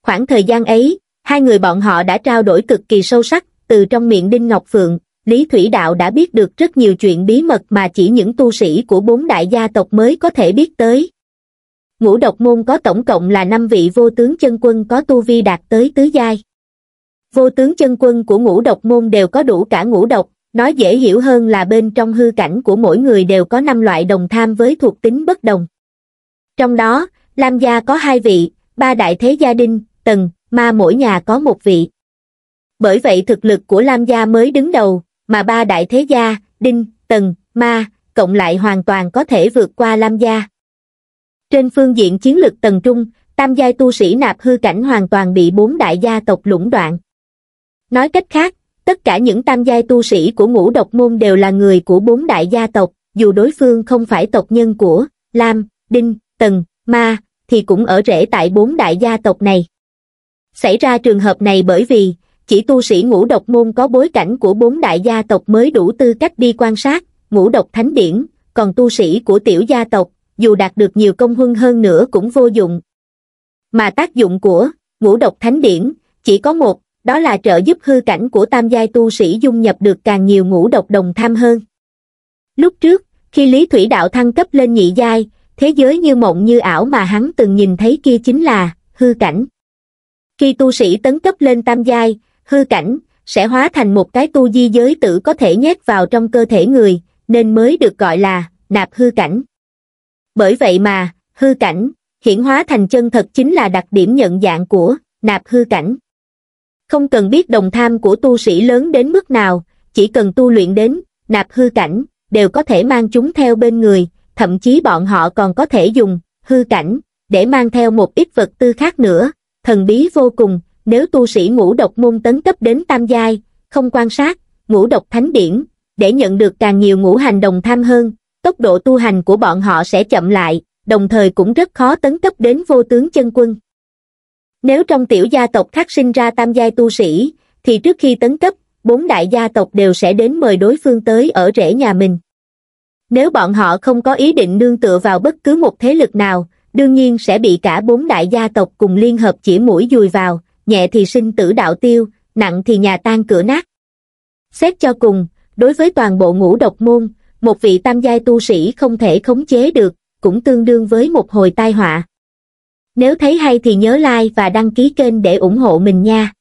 Khoảng thời gian ấy, Hai người bọn họ đã trao đổi cực kỳ sâu sắc, từ trong miệng Đinh Ngọc Phượng, Lý Thủy Đạo đã biết được rất nhiều chuyện bí mật mà chỉ những tu sĩ của bốn đại gia tộc mới có thể biết tới. Ngũ độc môn có tổng cộng là năm vị vô tướng chân quân có tu vi đạt tới tứ giai. Vô tướng chân quân của ngũ độc môn đều có đủ cả ngũ độc, nói dễ hiểu hơn là bên trong hư cảnh của mỗi người đều có năm loại đồng tham với thuộc tính bất đồng. Trong đó, Lam gia có hai vị, ba đại thế gia đinh, tần, mà mỗi nhà có một vị. Bởi vậy thực lực của Lam gia mới đứng đầu, mà ba đại thế gia, Đinh, Tần, Ma, cộng lại hoàn toàn có thể vượt qua Lam gia. Trên phương diện chiến lực tầng trung, tam giai tu sĩ nạp hư cảnh hoàn toàn bị bốn đại gia tộc lũng đoạn. Nói cách khác, tất cả những tam giai tu sĩ của ngũ độc môn đều là người của bốn đại gia tộc, dù đối phương không phải tộc nhân của Lam, Đinh, Tần, Ma, thì cũng ở rễ tại bốn đại gia tộc này. Xảy ra trường hợp này bởi vì, chỉ tu sĩ ngũ độc môn có bối cảnh của bốn đại gia tộc mới đủ tư cách đi quan sát, ngũ độc thánh điển, còn tu sĩ của tiểu gia tộc, dù đạt được nhiều công huân hơn nữa cũng vô dụng. Mà tác dụng của ngũ độc thánh điển chỉ có một, đó là trợ giúp hư cảnh của tam giai tu sĩ dung nhập được càng nhiều ngũ độc đồng tham hơn. Lúc trước, khi Lý Thủy Đạo thăng cấp lên nhị giai, thế giới như mộng như ảo mà hắn từng nhìn thấy kia chính là hư cảnh. Khi tu sĩ tấn cấp lên tam giai, hư cảnh, sẽ hóa thành một cái tu di giới tử có thể nhét vào trong cơ thể người, nên mới được gọi là nạp hư cảnh. Bởi vậy mà, hư cảnh, hiển hóa thành chân thật chính là đặc điểm nhận dạng của nạp hư cảnh. Không cần biết đồng tham của tu sĩ lớn đến mức nào, chỉ cần tu luyện đến nạp hư cảnh, đều có thể mang chúng theo bên người, thậm chí bọn họ còn có thể dùng hư cảnh để mang theo một ít vật tư khác nữa, thần bí vô cùng, nếu tu sĩ ngũ độc môn tấn cấp đến tam giai, không quan sát, ngũ độc thánh điển, để nhận được càng nhiều ngũ hành đồng tham hơn, tốc độ tu hành của bọn họ sẽ chậm lại, đồng thời cũng rất khó tấn cấp đến vô tướng chân quân. Nếu trong tiểu gia tộc khác sinh ra tam giai tu sĩ, thì trước khi tấn cấp, bốn đại gia tộc đều sẽ đến mời đối phương tới ở rễ nhà mình. Nếu bọn họ không có ý định nương tựa vào bất cứ một thế lực nào, đương nhiên sẽ bị cả bốn đại gia tộc cùng liên hợp chỉ mũi dùi vào, nhẹ thì sinh tử đạo tiêu, nặng thì nhà tan cửa nát. Xét cho cùng, đối với toàn bộ ngũ độc môn, một vị tam giai tu sĩ không thể khống chế được, cũng tương đương với một hồi tai họa. Nếu thấy hay thì nhớ like và đăng ký kênh để ủng hộ mình nha.